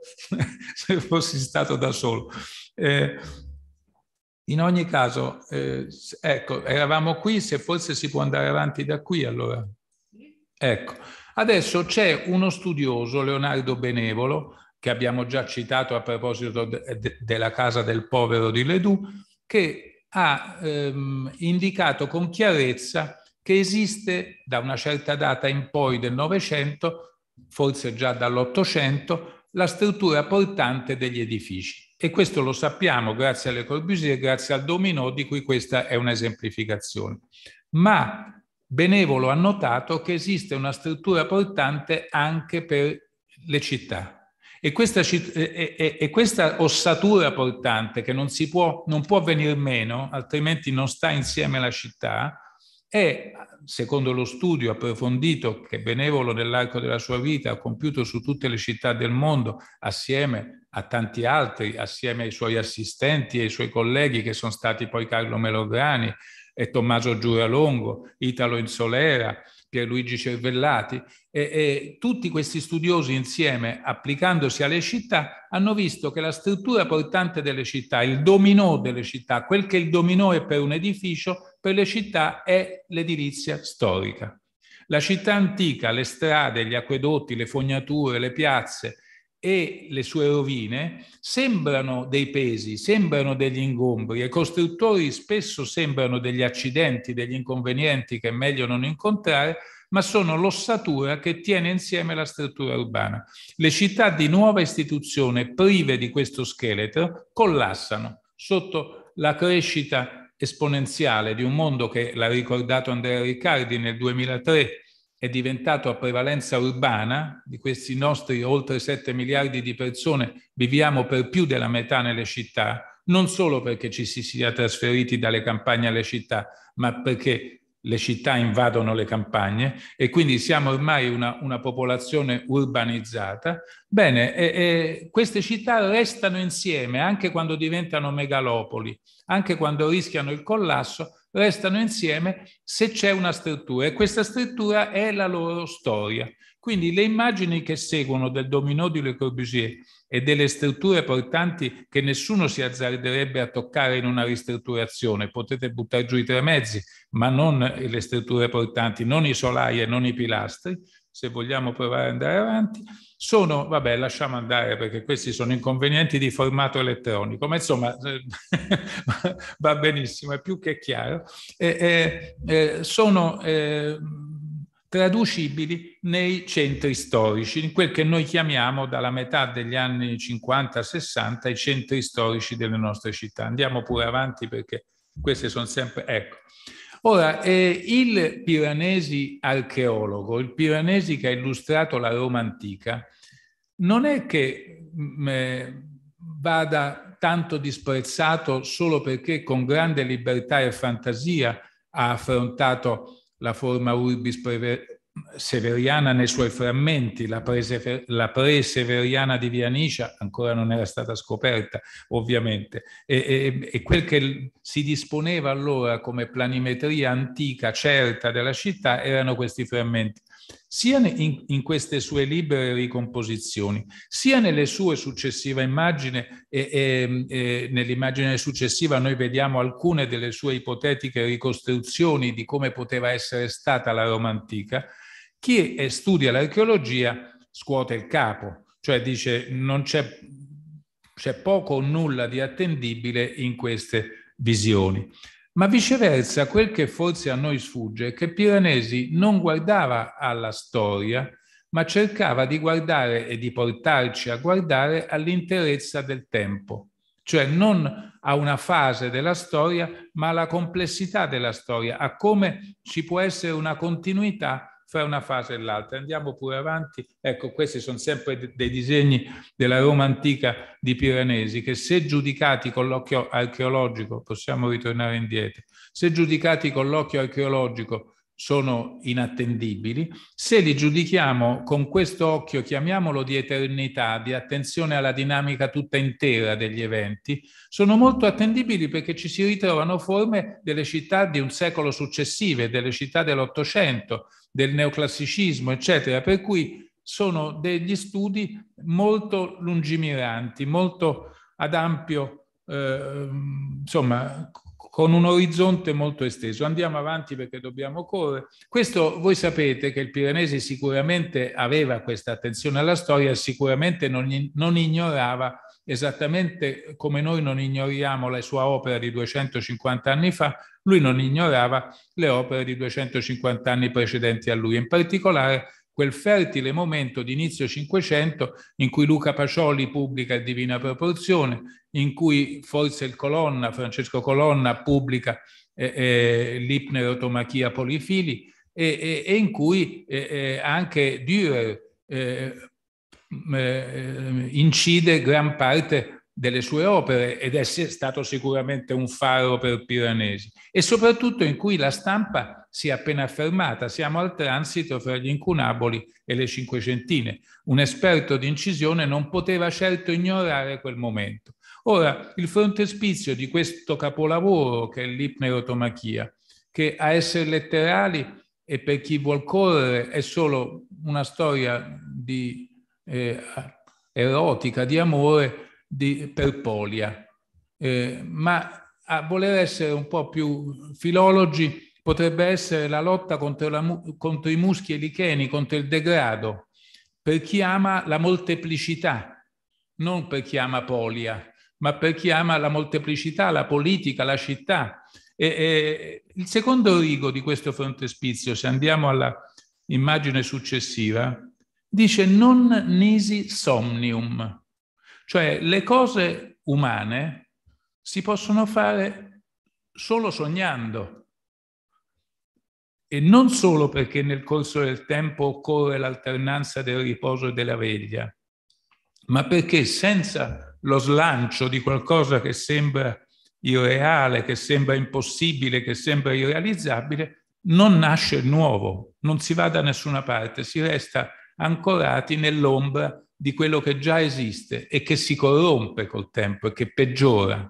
se fossi stato da solo. Eh, in ogni caso, eh, ecco, eravamo qui, se forse si può andare avanti da qui allora. Ecco, adesso c'è uno studioso, Leonardo Benevolo, che abbiamo già citato a proposito de, de, della casa del povero di Ledoux, che ha ehm, indicato con chiarezza che esiste da una certa data in poi del Novecento, forse già dall'Ottocento, la struttura portante degli edifici. E questo lo sappiamo grazie alle Corbusier, grazie al Dominò, di cui questa è un'esemplificazione. Ma Benevolo ha notato che esiste una struttura portante anche per le città, e questa, e, e, e questa ossatura portante che non, può, non può venire meno, altrimenti non sta insieme la città, è, secondo lo studio approfondito che Benevolo nell'arco della sua vita ha compiuto su tutte le città del mondo, assieme a tanti altri, assieme ai suoi assistenti e ai suoi colleghi che sono stati poi Carlo Melograni e Tommaso Giuralongo, Italo Insolera, Pierluigi Cervellati, e, e tutti questi studiosi insieme, applicandosi alle città, hanno visto che la struttura portante delle città, il dominò delle città, quel che il dominò è per un edificio, per le città è l'edilizia storica. La città antica, le strade, gli acquedotti, le fognature, le piazze, e le sue rovine sembrano dei pesi, sembrano degli ingombri. e costruttori spesso sembrano degli accidenti, degli inconvenienti che è meglio non incontrare, ma sono l'ossatura che tiene insieme la struttura urbana. Le città di nuova istituzione, prive di questo scheletro, collassano sotto la crescita esponenziale di un mondo che l'ha ricordato Andrea Riccardi nel 2003 è diventato a prevalenza urbana, di questi nostri oltre 7 miliardi di persone viviamo per più della metà nelle città, non solo perché ci si sia trasferiti dalle campagne alle città, ma perché le città invadono le campagne e quindi siamo ormai una, una popolazione urbanizzata. Bene, e, e queste città restano insieme anche quando diventano megalopoli, anche quando rischiano il collasso, restano insieme se c'è una struttura e questa struttura è la loro storia. Quindi le immagini che seguono del dominò di Le Corbusier e delle strutture portanti che nessuno si azzarderebbe a toccare in una ristrutturazione, potete buttare giù i tre mezzi, ma non le strutture portanti, non i solai e non i pilastri, se vogliamo provare ad andare avanti, sono, vabbè, lasciamo andare perché questi sono inconvenienti di formato elettronico, ma insomma (laughs) va benissimo, è più che chiaro, eh, eh, sono eh, traducibili nei centri storici, in quel che noi chiamiamo dalla metà degli anni 50-60 i centri storici delle nostre città. Andiamo pure avanti perché queste sono sempre... Ecco. Ora, eh, il Piranesi archeologo, il Piranesi che ha illustrato la Roma antica, non è che mh, mm, eh, vada tanto disprezzato solo perché con grande libertà e fantasia ha affrontato la forma urbis severiana nei suoi frammenti, la, prese, la pre-severiana di Via Nicia ancora non era stata scoperta, ovviamente, e, e, e, quel che si disponeva allora come planimetria antica certa della città erano questi frammenti, sia in, in queste sue libere ricomposizioni, sia nelle sue successive immagini, e, e nell'immagine successiva noi vediamo alcune delle sue ipotetiche ricostruzioni di come poteva essere stata la Roma antica, chi studia l'archeologia scuote il capo, cioè dice non c'è, c'è poco o nulla di attendibile in queste visioni. Ma viceversa, quel che forse a noi sfugge è che Piranesi non guardava alla storia, ma cercava di guardare e di portarci a guardare all'interezza del tempo, cioè non a una fase della storia, ma alla complessità della storia, a come ci può essere una continuità fra una fase e l'altra. Andiamo pure avanti. Ecco, questi sono sempre dei disegni della Roma antica di Piranesi che se giudicati con l'occhio archeologico, possiamo ritornare indietro, se giudicati con l'occhio archeologico sono inattendibili, se li giudichiamo con questo occhio, chiamiamolo di eternità, di attenzione alla dinamica tutta intera degli eventi, sono molto attendibili perché ci si ritrovano forme delle città di un secolo successivo, delle città dell'Ottocento, del neoclassicismo, eccetera, per cui sono degli studi molto lungimiranti, molto ad ampio, eh, insomma, con un orizzonte molto esteso. Andiamo avanti perché dobbiamo correre. Questo voi sapete che il Piranesi sicuramente aveva questa attenzione alla storia, sicuramente non, non ignorava esattamente come noi non ignoriamo la sua opera di 250 anni fa, lui non ignorava le opere di 250 anni precedenti a lui, in particolare quel fertile momento di inizio Cinquecento in cui Luca Pacioli pubblica il Divina Proporzione, in cui forse il Colonna, Francesco Colonna, pubblica eh, eh, l'ipnerotomachia polifili e, e, e, in cui eh, eh anche Dürer eh, eh, incide gran parte delle sue opere ed è stato sicuramente un faro per Piranesi e soprattutto in cui la stampa si è appena fermata, siamo al transito fra gli incunaboli e le cinquecentine. Un esperto di incisione non poteva certo ignorare quel momento. Ora, il frontespizio di questo capolavoro che è l'ipnerotomachia, che a essere letterali e per chi vuol correre è solo una storia di eh, erotica, di amore di, per Polia. Eh, ma a ah, voler essere un po' più filologi potrebbe essere la lotta contro, la, contro i muschi e licheni, contro il degrado, per chi ama la molteplicità, non per chi ama Polia, ma per chi ama la molteplicità, la politica, la città. E, e, il secondo rigo di questo frontespizio, se andiamo alla immagine successiva, dice non nisi somnium, cioè le cose umane si possono fare solo sognando e non solo perché nel corso del tempo occorre l'alternanza del riposo e della veglia, ma perché senza lo slancio di qualcosa che sembra irreale, che sembra impossibile, che sembra irrealizzabile, non nasce il nuovo, non si va da nessuna parte, si resta ancorati nell'ombra di quello che già esiste e che si corrompe col tempo e che peggiora.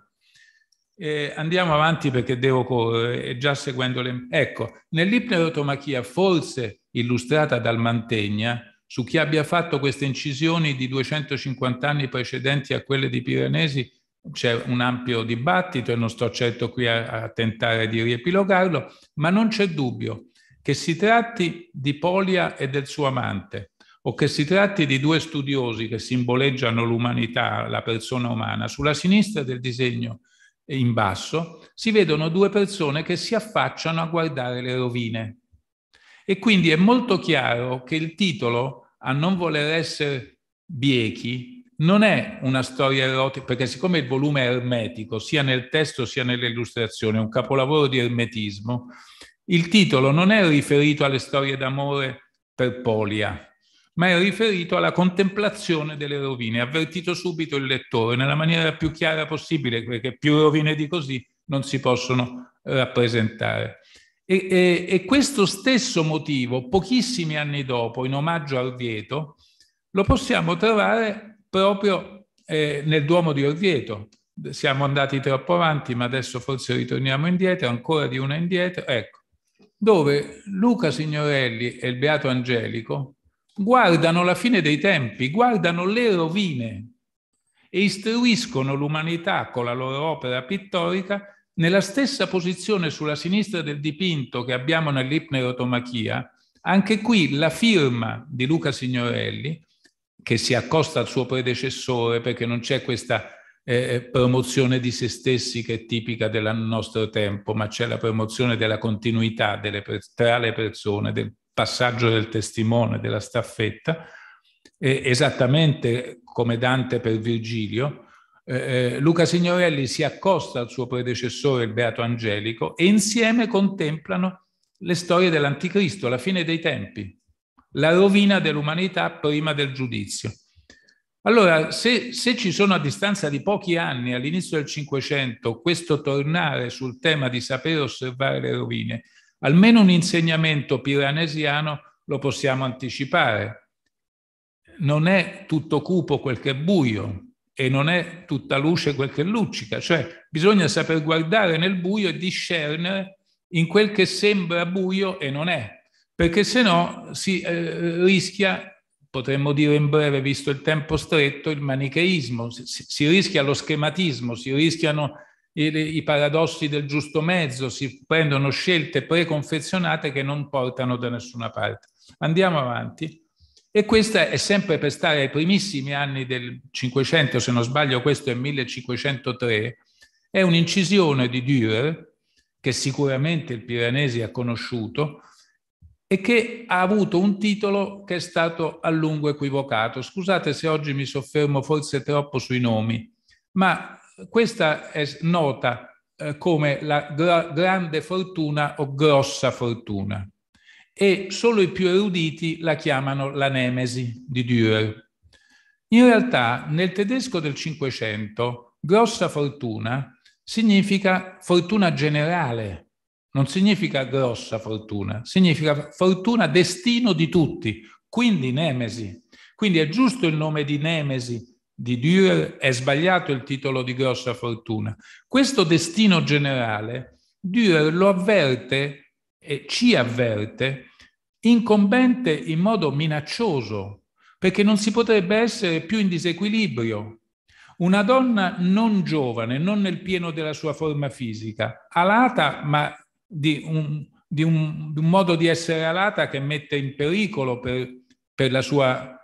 E andiamo avanti perché devo correre già seguendo le... Ecco, nell'ipnerotomachia forse illustrata dal Mantegna, su chi abbia fatto queste incisioni di 250 anni precedenti a quelle di Piranesi c'è un ampio dibattito e non sto certo qui a, a tentare di riepilogarlo, ma non c'è dubbio che si tratti di Polia e del suo amante, o che si tratti di due studiosi che simboleggiano l'umanità, la persona umana, sulla sinistra del disegno in basso si vedono due persone che si affacciano a guardare le rovine. E quindi è molto chiaro che il titolo, a non voler essere biechi, non è una storia erotica, perché siccome il volume è ermetico, sia nel testo sia nell'illustrazione, è un capolavoro di ermetismo, il titolo non è riferito alle storie d'amore per Polia, ma è riferito alla contemplazione delle rovine, avvertito subito il lettore nella maniera più chiara possibile, perché più rovine di così non si possono eh, rappresentare. E, e, e questo stesso motivo, pochissimi anni dopo, in omaggio a Orvieto, lo possiamo trovare proprio eh, nel Duomo di Orvieto. Siamo andati troppo avanti, ma adesso forse ritorniamo indietro, ancora di una indietro, ecco, dove Luca Signorelli e il Beato Angelico guardano la fine dei tempi, guardano le rovine e istruiscono l'umanità con la loro opera pittorica nella stessa posizione sulla sinistra del dipinto che abbiamo nell'ipnerotomachia, anche qui la firma di Luca Signorelli, che si accosta al suo predecessore perché non c'è questa eh, eh promozione di se stessi che è tipica del nostro tempo, ma c'è la promozione della continuità delle, tra le persone, del passaggio del testimone, della staffetta, eh, esattamente come Dante per Virgilio, eh, eh, Luca Signorelli si accosta al suo predecessore, il Beato Angelico, e insieme contemplano le storie dell'Anticristo, la fine dei tempi, la rovina dell'umanità prima del giudizio. Allora, se, se, ci sono a distanza di pochi anni, all'inizio del Cinquecento, questo tornare sul tema di sapere osservare le rovine, Almeno un insegnamento piranesiano lo possiamo anticipare. Non è tutto cupo quel che è buio e non è tutta luce quel che luccica, cioè bisogna saper guardare nel buio e discernere in quel che sembra buio e non è, perché se no si eh, rischia potremmo dire in breve, visto il tempo stretto, il manicheismo, si, si rischia lo schematismo, si rischiano i, i paradossi del giusto mezzo, si prendono scelte preconfezionate che non portano da nessuna parte. Andiamo avanti. E questa è sempre per stare ai primissimi anni del 500, se non sbaglio questo è 1503, è un'incisione di Dürer, che sicuramente il Piranesi ha conosciuto, e che ha avuto un titolo che è stato a lungo equivocato. Scusate se oggi mi soffermo forse troppo sui nomi, ma questa è nota eh, come la gra grande fortuna o grossa fortuna e solo i più eruditi la chiamano la nemesi di Dürer. In realtà nel tedesco del Cinquecento grossa fortuna significa fortuna generale, non significa grossa fortuna, significa fortuna destino di tutti, quindi nemesi. Quindi è giusto il nome di nemesi di Dürer è sbagliato il titolo di grossa fortuna. Questo destino generale Dürer lo avverte e ci avverte incombente in modo minaccioso, perché non si potrebbe essere più in disequilibrio. Una donna non giovane, non nel pieno della sua forma fisica, alata ma di un, di un, di un modo di essere alata che mette in pericolo per, per la sua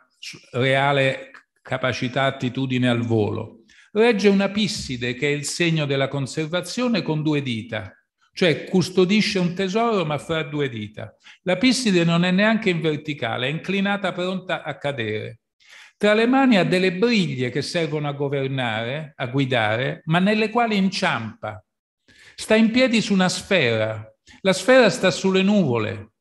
reale capacità attitudine al volo. Regge una pisside che è il segno della conservazione con due dita, cioè custodisce un tesoro ma fra due dita. La pisside non è neanche in verticale, è inclinata pronta a cadere. Tra le mani ha delle briglie che servono a governare, a guidare, ma nelle quali inciampa. Sta in piedi su una sfera. La sfera sta sulle nuvole.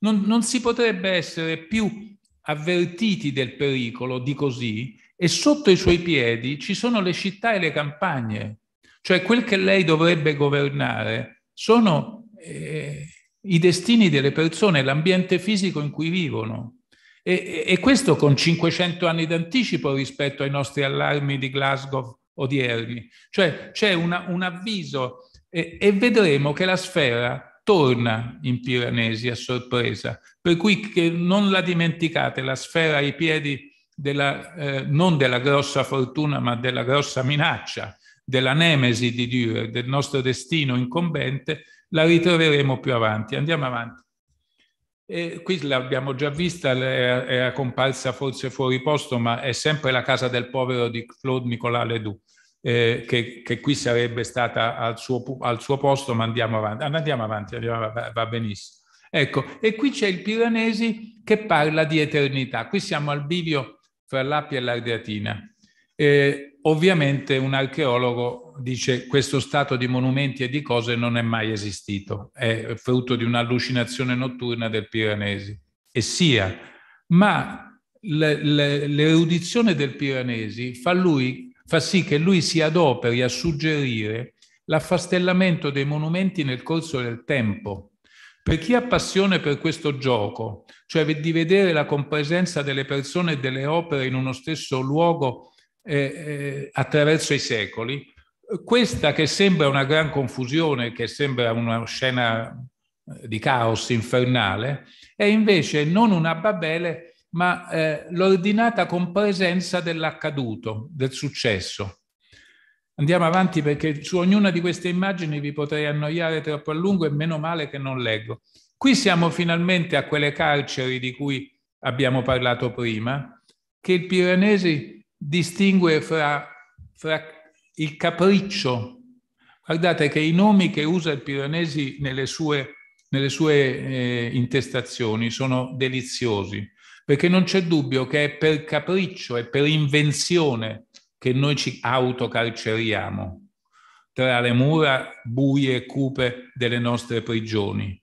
Non, non si potrebbe essere più avvertiti del pericolo, di così, e sotto i suoi piedi ci sono le città e le campagne. Cioè quel che lei dovrebbe governare sono eh, i destini delle persone, l'ambiente fisico in cui vivono. E, e, questo con 500 anni d'anticipo rispetto ai nostri allarmi di Glasgow odierni. Cioè c'è una, un avviso e, e vedremo che la sfera torna in Piranesi a sorpresa, per cui che non la dimenticate, la sfera ai piedi della, eh, non della grossa fortuna, ma della grossa minaccia, della nemesi di Dürer, del nostro destino incombente, la ritroveremo più avanti. Andiamo avanti. E eh, qui l'abbiamo già vista, era comparsa forse fuori posto, ma è sempre la casa del povero di Claude Nicolas Ledoux eh, che, che, qui sarebbe stata al suo, al suo, posto, ma andiamo avanti, ah, andiamo avanti, andiamo avanti va, benissimo. Ecco, e qui c'è il Piranesi che parla di eternità. Qui siamo al bivio fra l'Appia e l'Ardeatina. Eh, ovviamente un archeologo dice questo stato di monumenti e di cose non è mai esistito, è frutto di un'allucinazione notturna del Piranesi. E sia, ma l'erudizione del Piranesi fa lui fa sì che lui si adoperi a suggerire l'affastellamento dei monumenti nel corso del tempo. Per chi ha passione per questo gioco, cioè di vedere la compresenza delle persone e delle opere in uno stesso luogo eh, eh, attraverso i secoli, questa che sembra una gran confusione, che sembra una scena eh, di caos infernale, è invece non una Babele, ma eh, l'ordinata compresenza dell'accaduto, del successo. Andiamo avanti perché su ognuna di queste immagini vi potrei annoiare troppo a lungo e meno male che non leggo. Qui siamo finalmente a quelle carceri di cui abbiamo parlato prima, che il Piranesi distingue fra, fra il capriccio. Guardate che i nomi che usa il Piranesi nelle sue, nelle sue eh, intestazioni sono deliziosi perché non c'è dubbio che è per capriccio e per invenzione che noi ci autocarceriamo tra le mura buie e cupe delle nostre prigioni.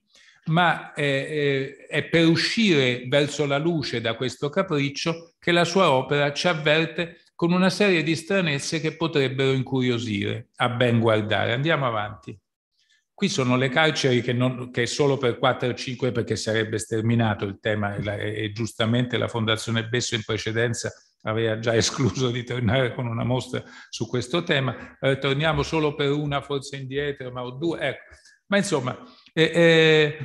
Ma è, eh, è, eh, è, per uscire verso la luce da questo capriccio che la sua opera ci avverte con una serie di stranezze che potrebbero incuriosire a ben guardare. Andiamo avanti. Qui sono le carceri che, non, che solo per 4 o 5 perché sarebbe sterminato il tema e, la, e giustamente la Fondazione Besso in precedenza aveva già escluso di tornare con una mostra su questo tema. Eh, torniamo solo per una forse indietro, ma o due. Ecco. Ma insomma, eh, eh,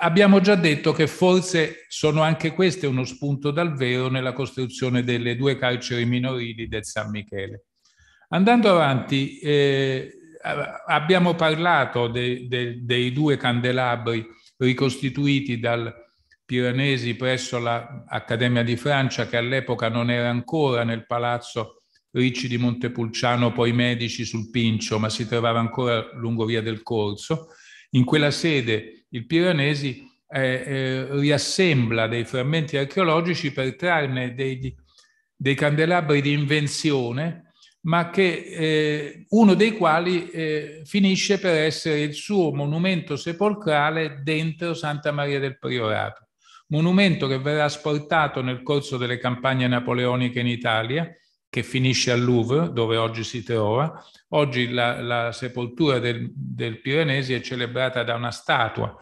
abbiamo già detto che forse sono anche queste uno spunto dal vero nella costruzione delle due carceri minorili del San Michele. Andando avanti, eh, eh, abbiamo parlato de, de, dei due candelabri ricostituiti dal Piranesi presso l'Accademia di Francia, che all'epoca non era ancora nel palazzo Ricci di Montepulciano, poi Medici sul Pincio, ma si trovava ancora lungo via del Corso. In quella sede il Piranesi eh, eh, riassembla dei frammenti archeologici per trarne dei, dei candelabri di invenzione ma che, eh, uno dei quali eh, finisce per essere il suo monumento sepolcrale dentro Santa Maria del Priorato, monumento che verrà asportato nel corso delle campagne napoleoniche in Italia, che finisce al Louvre, dove oggi si trova. Oggi la, la sepoltura del, del Pirenesi è celebrata da una statua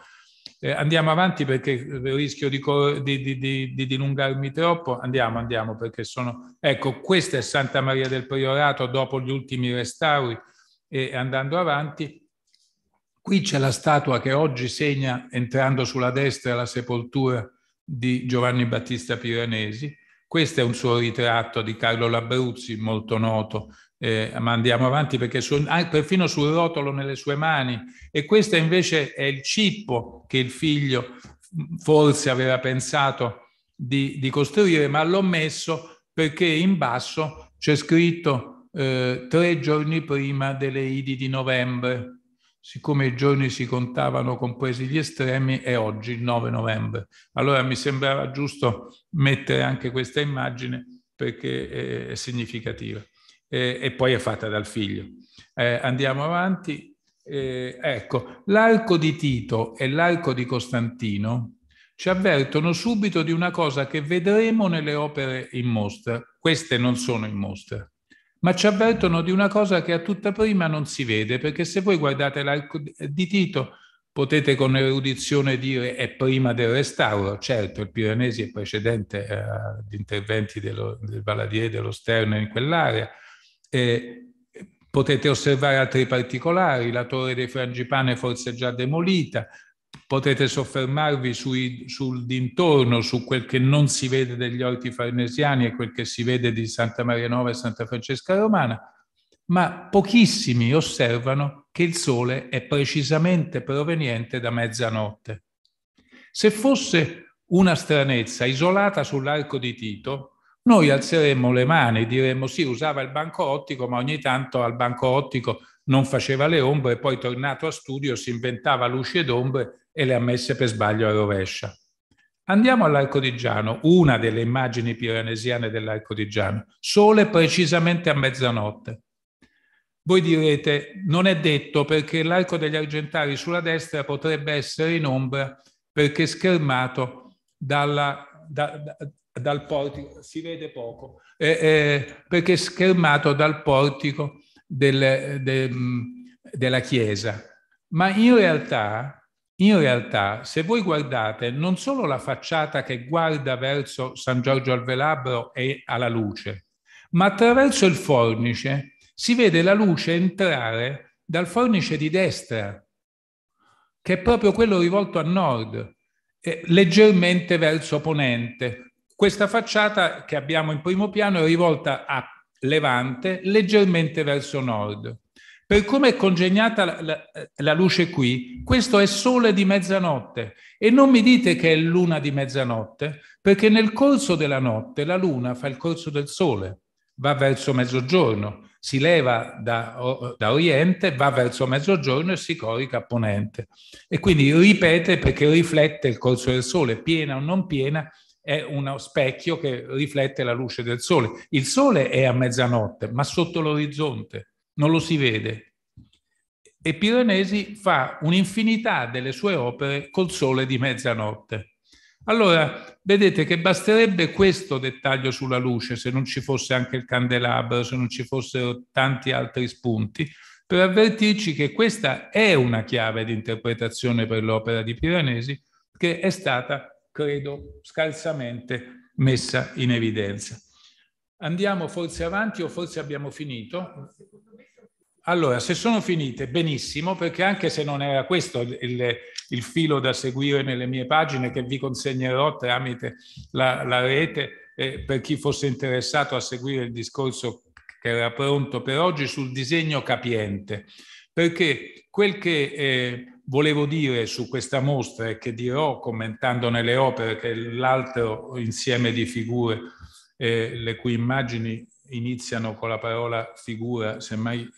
eh, andiamo avanti perché eh, rischio di, di, di, di, dilungarmi troppo. Andiamo, andiamo perché sono... Ecco, questa è Santa Maria del Priorato dopo gli ultimi restauri e andando avanti. Qui c'è la statua che oggi segna, entrando sulla destra, la sepoltura di Giovanni Battista Piranesi. Questo è un suo ritratto di Carlo Labruzzi, molto noto, eh, ma andiamo avanti perché su, anche, perfino sul rotolo nelle sue mani. E questo invece è il cippo che il figlio mm, forse aveva pensato di, di costruire, ma l'ho messo perché in basso c'è scritto eh, tre giorni prima delle Idi di novembre. Siccome i giorni si contavano compresi gli estremi, è oggi il 9 novembre. Allora mi sembrava giusto mettere anche questa immagine perché è significativa eh, e poi è fatta dal figlio. Eh, andiamo avanti. Eh, ecco, l'arco di Tito e l'arco di Costantino ci avvertono subito di una cosa che vedremo nelle opere in mostra. Queste non sono in mostra, ma ci avvertono di una cosa che a tutta prima non si vede, perché se voi guardate l'arco eh, di Tito potete con erudizione dire è prima del restauro, certo il Piranesi è precedente eh, agli interventi dello, del Baladier e dello Sterno in quell'area, eh, potete osservare altri particolari, la torre dei frangipane forse già demolita, potete soffermarvi sui, sul dintorno, su quel che non si vede degli orti farnesiani e quel che si vede di Santa Maria Nova e Santa Francesca Romana, ma pochissimi osservano che il sole è precisamente proveniente da mezzanotte. Se fosse una stranezza isolata sull'arco di Tito, noi alzeremmo le mani, diremmo sì, usava il banco ottico, ma ogni tanto al banco ottico non faceva le ombre, poi tornato a studio si inventava luci ed ombre e le ha messe per sbaglio a rovescia. Andiamo all'Arco di Giano, una delle immagini piranesiane dell'Arco di Giano, sole precisamente a mezzanotte. Voi direte, non è detto perché l'arco degli argentari sulla destra potrebbe essere in ombra perché schermato dalla, da, dal portico, si vede poco, eh, eh, perché schermato dal portico del, de, della chiesa. Ma in realtà, in realtà, se voi guardate non solo la facciata che guarda verso San Giorgio al Velabro e alla luce, ma attraverso il fornice si vede la luce entrare dal fornice di destra, che è proprio quello rivolto a nord, eh, leggermente verso ponente, questa facciata che abbiamo in primo piano è rivolta a levante, leggermente verso nord. Per come è congegnata la, la, la, luce qui, questo è sole di mezzanotte e non mi dite che è luna di mezzanotte, perché nel corso della notte la luna fa il corso del sole, va verso mezzogiorno, si leva da, da oriente, va verso mezzogiorno e si corica a ponente. E quindi ripete perché riflette il corso del sole, piena o non piena, è uno specchio che riflette la luce del sole. Il sole è a mezzanotte, ma sotto l'orizzonte, non lo si vede. E Piranesi fa un'infinità delle sue opere col sole di mezzanotte. Allora, vedete che basterebbe questo dettaglio sulla luce, se non ci fosse anche il candelabro, se non ci fossero tanti altri spunti, per avvertirci che questa è una chiave di interpretazione per l'opera di Piranesi che è stata credo, scarsamente messa in evidenza. Andiamo forse avanti o forse abbiamo finito? Allora, se sono finite, benissimo, perché anche se non era questo il, il filo da seguire nelle mie pagine che vi consegnerò tramite la, la rete, eh, per chi fosse interessato a seguire il discorso che era pronto per oggi sul disegno capiente, perché quel che eh, volevo dire su questa mostra e che dirò commentandone le opere, che è l'altro insieme di figure, eh, le cui immagini iniziano con la parola figura, semmai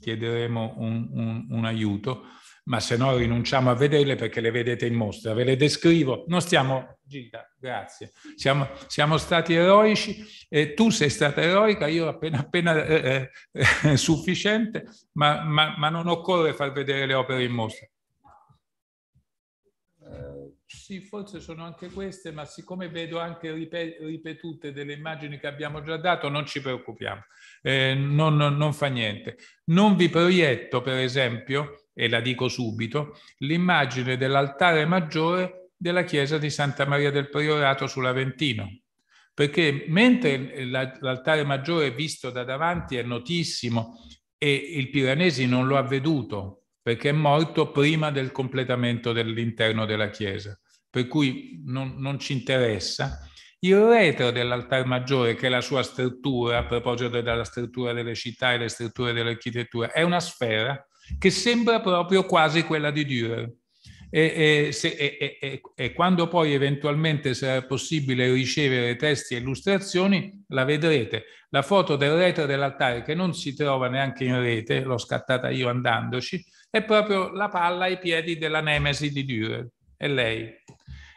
chiederemo un, un, un aiuto, ma se no rinunciamo a vederle perché le vedete in mostra, ve le descrivo, non stiamo Gilda, grazie. Siamo, siamo, stati eroici, e tu sei stata eroica, io appena, appena eh, eh, (laughs) sufficiente, ma, ma, ma, non occorre far vedere le opere in mostra. Sì, forse sono anche queste, ma siccome vedo anche ripetute delle immagini che abbiamo già dato, non ci preoccupiamo, eh, non, non, non fa niente. Non vi proietto, per esempio, e la dico subito, l'immagine dell'altare maggiore della chiesa di Santa Maria del Priorato sull'Aventino, perché mentre l'altare maggiore visto da davanti è notissimo e il Piranesi non lo ha veduto perché è morto prima del completamento dell'interno della chiesa per cui non, non ci interessa. Il retro dell'altar maggiore, che è la sua struttura, a proposito della struttura delle città e delle strutture dell'architettura, è una sfera che sembra proprio quasi quella di Dürer. E, e, se, e, e, quando poi eventualmente sarà possibile ricevere testi e illustrazioni, la vedrete. La foto del retro dell'altare, che non si trova neanche in rete, l'ho scattata io andandoci, è proprio la palla ai piedi della Nemesi di Dürer è lei.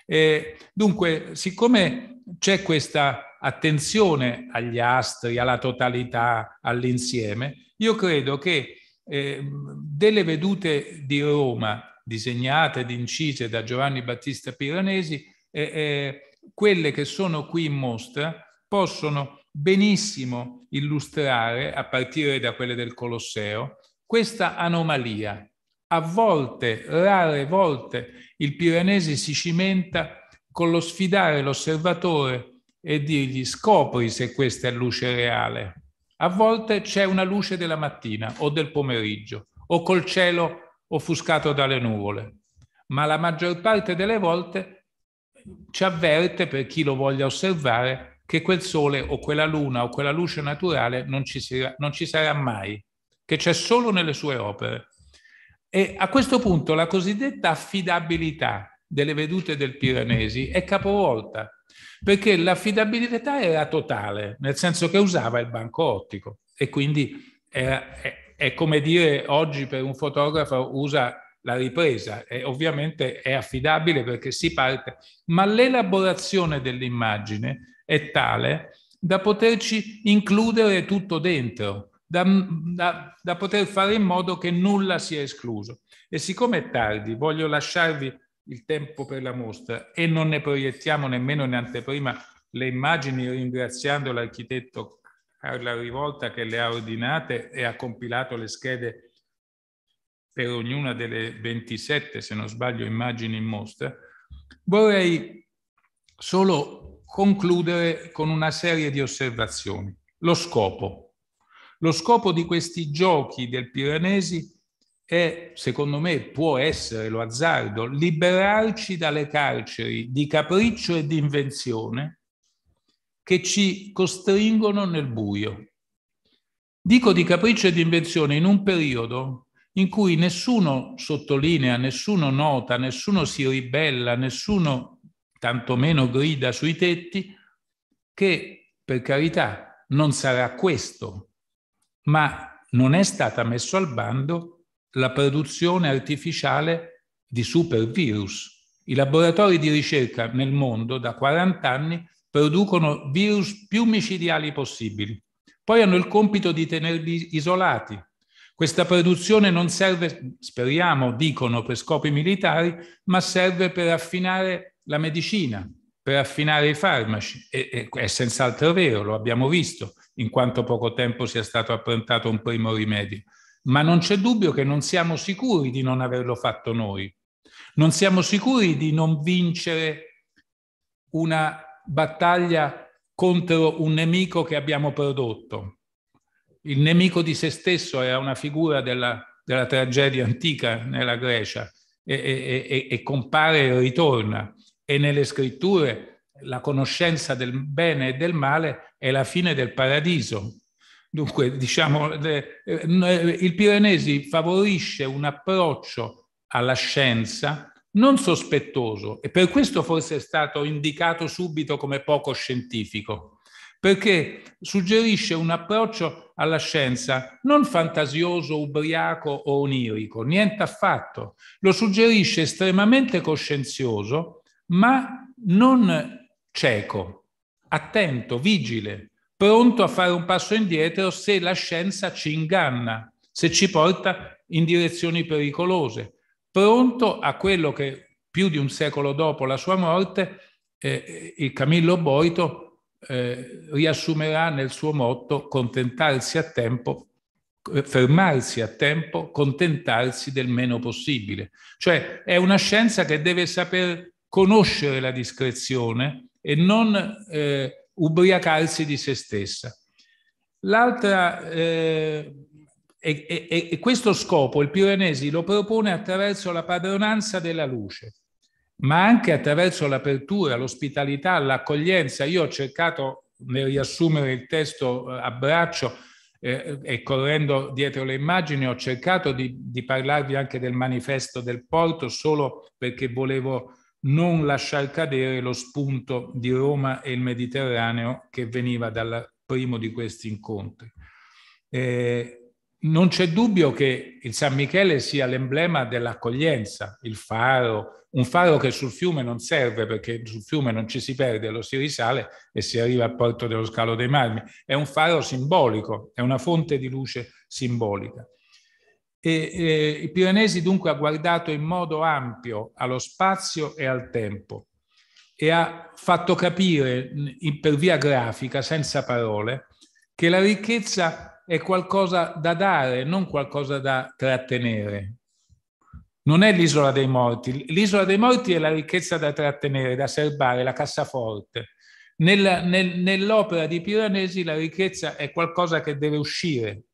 E dunque, siccome c'è questa attenzione agli astri, alla totalità, all'insieme, io credo che eh, delle vedute di Roma disegnate ed incise da Giovanni Battista Piranesi, eh, eh, quelle che sono qui in mostra possono benissimo illustrare, a partire da quelle del Colosseo, questa anomalia. A volte, rare volte, il Piranesi si cimenta con lo sfidare l'osservatore e dirgli scopri se questa è luce reale. A volte c'è una luce della mattina o del pomeriggio o col cielo offuscato dalle nuvole, ma la maggior parte delle volte ci avverte, per chi lo voglia osservare, che quel sole o quella luna o quella luce naturale non ci, sarà, non ci sarà mai, che c'è solo nelle sue opere. E a questo punto la cosiddetta affidabilità delle vedute del Piranesi è capovolta, perché l'affidabilità era totale, nel senso che usava il banco ottico e quindi era, è, è come dire oggi per un fotografo usa la ripresa e ovviamente è affidabile perché si parte, ma l'elaborazione dell'immagine è tale da poterci includere tutto dentro da, da, da, poter fare in modo che nulla sia escluso. E siccome è tardi, voglio lasciarvi il tempo per la mostra e non ne proiettiamo nemmeno in anteprima le immagini, ringraziando l'architetto Carla Rivolta che le ha ordinate e ha compilato le schede per ognuna delle 27, se non sbaglio, immagini in mostra. Vorrei solo concludere con una serie di osservazioni. Lo scopo, lo scopo di questi giochi del Piranesi è, secondo me, può essere, lo azzardo, liberarci dalle carceri di capriccio e di invenzione che ci costringono nel buio. Dico di capriccio e di invenzione in un periodo in cui nessuno sottolinea, nessuno nota, nessuno si ribella, nessuno tantomeno grida sui tetti che, per carità, non sarà questo ma non è stata messa al bando la produzione artificiale di supervirus. I laboratori di ricerca nel mondo da 40 anni producono virus più micidiali possibili. Poi hanno il compito di tenerli isolati. Questa produzione non serve, speriamo, dicono, per scopi militari, ma serve per affinare la medicina, per affinare i farmaci. E, e, è senz'altro vero, lo abbiamo visto, in quanto poco tempo sia stato approntato un primo rimedio. Ma non c'è dubbio che non siamo sicuri di non averlo fatto noi. Non siamo sicuri di non vincere una battaglia contro un nemico che abbiamo prodotto. Il nemico di se stesso era una figura della, della tragedia antica nella Grecia e, e, e compare e ritorna e nelle scritture la conoscenza del bene e del male è la fine del paradiso. Dunque, diciamo, eh, il Piranesi favorisce un approccio alla scienza non sospettoso e per questo forse è stato indicato subito come poco scientifico, perché suggerisce un approccio alla scienza non fantasioso, ubriaco o onirico, niente affatto, lo suggerisce estremamente coscienzioso ma non cieco, attento, vigile, pronto a fare un passo indietro se la scienza ci inganna, se ci porta in direzioni pericolose, pronto a quello che più di un secolo dopo la sua morte eh, il Camillo Boito eh, riassumerà nel suo motto contentarsi a tempo, eh, fermarsi a tempo, contentarsi del meno possibile. Cioè è una scienza che deve saper conoscere la discrezione e non eh, ubriacarsi di se stessa. L'altra, eh, e, e, e questo scopo il Pirenesi lo propone attraverso la padronanza della luce, ma anche attraverso l'apertura, l'ospitalità, l'accoglienza. Io ho cercato nel riassumere il testo a braccio eh, e correndo dietro le immagini ho cercato di, di, parlarvi anche del manifesto del porto solo perché volevo non lasciar cadere lo spunto di Roma e il Mediterraneo che veniva dal primo di questi incontri. Eh, non c'è dubbio che il San Michele sia l'emblema dell'accoglienza, il faro, un faro che sul fiume non serve perché sul fiume non ci si perde, lo si risale e si arriva al porto dello Scalo dei Marmi. È un faro simbolico, è una fonte di luce simbolica. E, eh, I Piranesi dunque ha guardato in modo ampio allo spazio e al tempo e ha fatto capire in, per via grafica, senza parole, che la ricchezza è qualcosa da dare, non qualcosa da trattenere. Non è l'isola dei morti. L'isola dei morti è la ricchezza da trattenere, da serbare, la cassaforte. Nella, nel, nell'opera di Piranesi la ricchezza è qualcosa che deve uscire,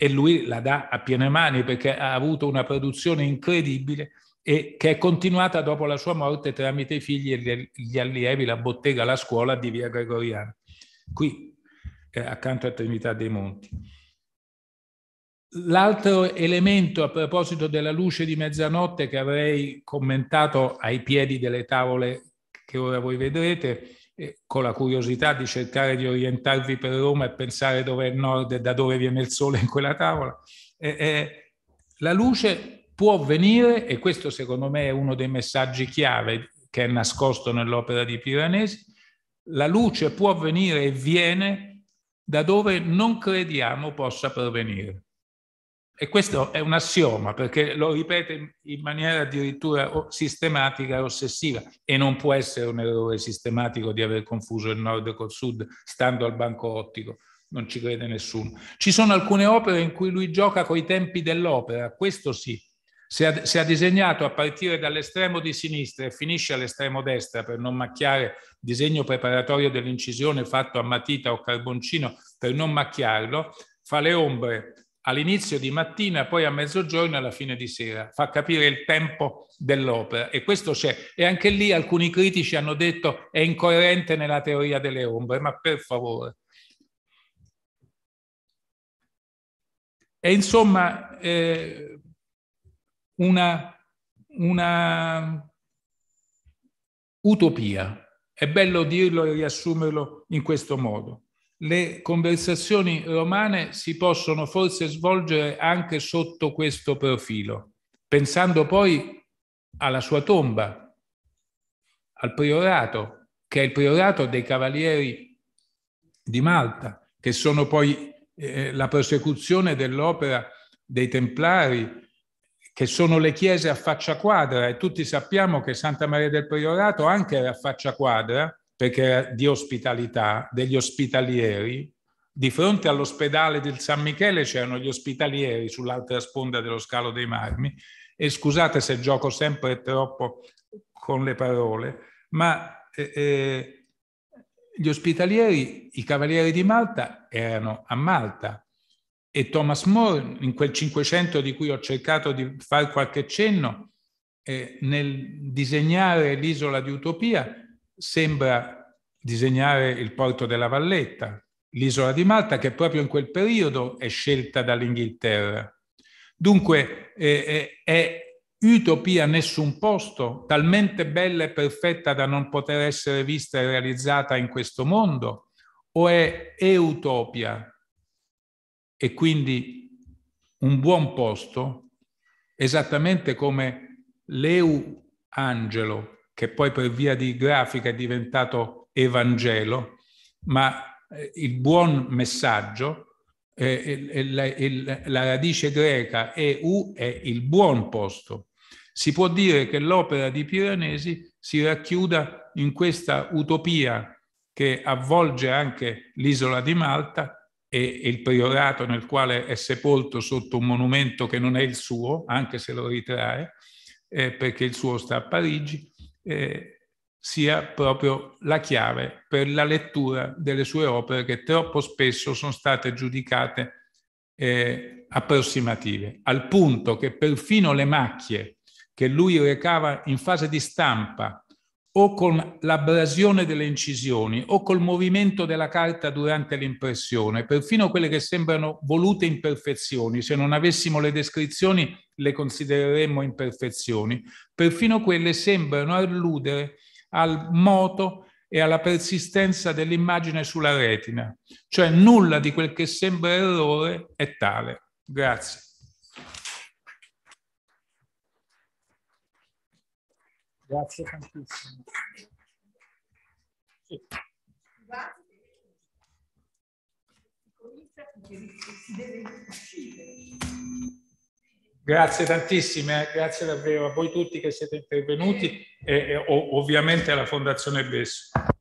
e lui la dà a piene mani perché ha avuto una produzione incredibile e che è continuata dopo la sua morte tramite i figli e gli allievi, la bottega, la scuola di Via Gregoriana, qui eh, accanto a Trinità dei Monti. L'altro elemento a proposito della luce di mezzanotte che avrei commentato ai piedi delle tavole che ora voi vedrete con la curiosità di cercare di orientarvi per Roma e pensare dove è il nord e da dove viene il sole in quella tavola. Eh, la luce può venire, e questo secondo me è uno dei messaggi chiave che è nascosto nell'opera di Piranesi, la luce può venire e viene da dove non crediamo possa provenire. E questo è un assioma perché lo ripete in maniera addirittura sistematica e ossessiva e non può essere un errore sistematico di aver confuso il nord col sud stando al banco ottico, non ci crede nessuno. Ci sono alcune opere in cui lui gioca coi tempi dell'opera, questo sì. Se ha, se ha disegnato a partire dall'estremo di sinistra e finisce all'estremo destra per non macchiare disegno preparatorio dell'incisione fatto a matita o carboncino per non macchiarlo, fa le ombre all'inizio di mattina, poi a mezzogiorno e alla fine di sera. Fa capire il tempo dell'opera e questo c'è. E anche lì alcuni critici hanno detto è incoerente nella teoria delle ombre, ma per favore. E insomma eh, una, una utopia. È bello dirlo e riassumerlo in questo modo le conversazioni romane si possono forse svolgere anche sotto questo profilo, pensando poi alla sua tomba, al priorato, che è il priorato dei cavalieri di Malta, che sono poi eh, la prosecuzione dell'opera dei Templari, che sono le chiese a faccia quadra e tutti sappiamo che Santa Maria del Priorato anche era a faccia quadra, perché di ospitalità, degli ospitalieri. Di fronte all'ospedale del San Michele c'erano gli ospitalieri sull'altra sponda dello scalo dei marmi e scusate se gioco sempre troppo con le parole, ma eh, eh gli ospitalieri, i cavalieri di Malta erano a Malta e Thomas More in quel Cinquecento di cui ho cercato di fare qualche cenno eh, nel disegnare l'isola di Utopia sembra disegnare il porto della Valletta, l'isola di Malta che proprio in quel periodo è scelta dall'Inghilterra. Dunque eh, eh, è utopia nessun posto, talmente bella e perfetta da non poter essere vista e realizzata in questo mondo, o è eutopia e quindi un buon posto, esattamente come l'eu angelo che poi per via di grafica è diventato Evangelo, ma eh, il buon messaggio, eh, eh, la, il, la radice greca EU è il buon posto. Si può dire che l'opera di Piranesi si racchiuda in questa utopia che avvolge anche l'isola di Malta e il priorato nel quale è sepolto sotto un monumento che non è il suo, anche se lo ritrae, eh, perché il suo sta a Parigi, eh, sia proprio la chiave per la lettura delle sue opere che troppo spesso sono state giudicate eh, approssimative, al punto che perfino le macchie che lui recava in fase di stampa o con l'abrasione delle incisioni o col movimento della carta durante l'impressione, perfino quelle che sembrano volute imperfezioni, se non avessimo le descrizioni le considereremmo imperfezioni, perfino quelle sembrano alludere al moto e alla persistenza dell'immagine sulla retina, cioè nulla di quel che sembra errore è tale. Grazie. Grazie tantissimo. Sì. Grazie tantissime, grazie davvero a voi tutti che siete intervenuti e, e ovviamente alla Fondazione Besso.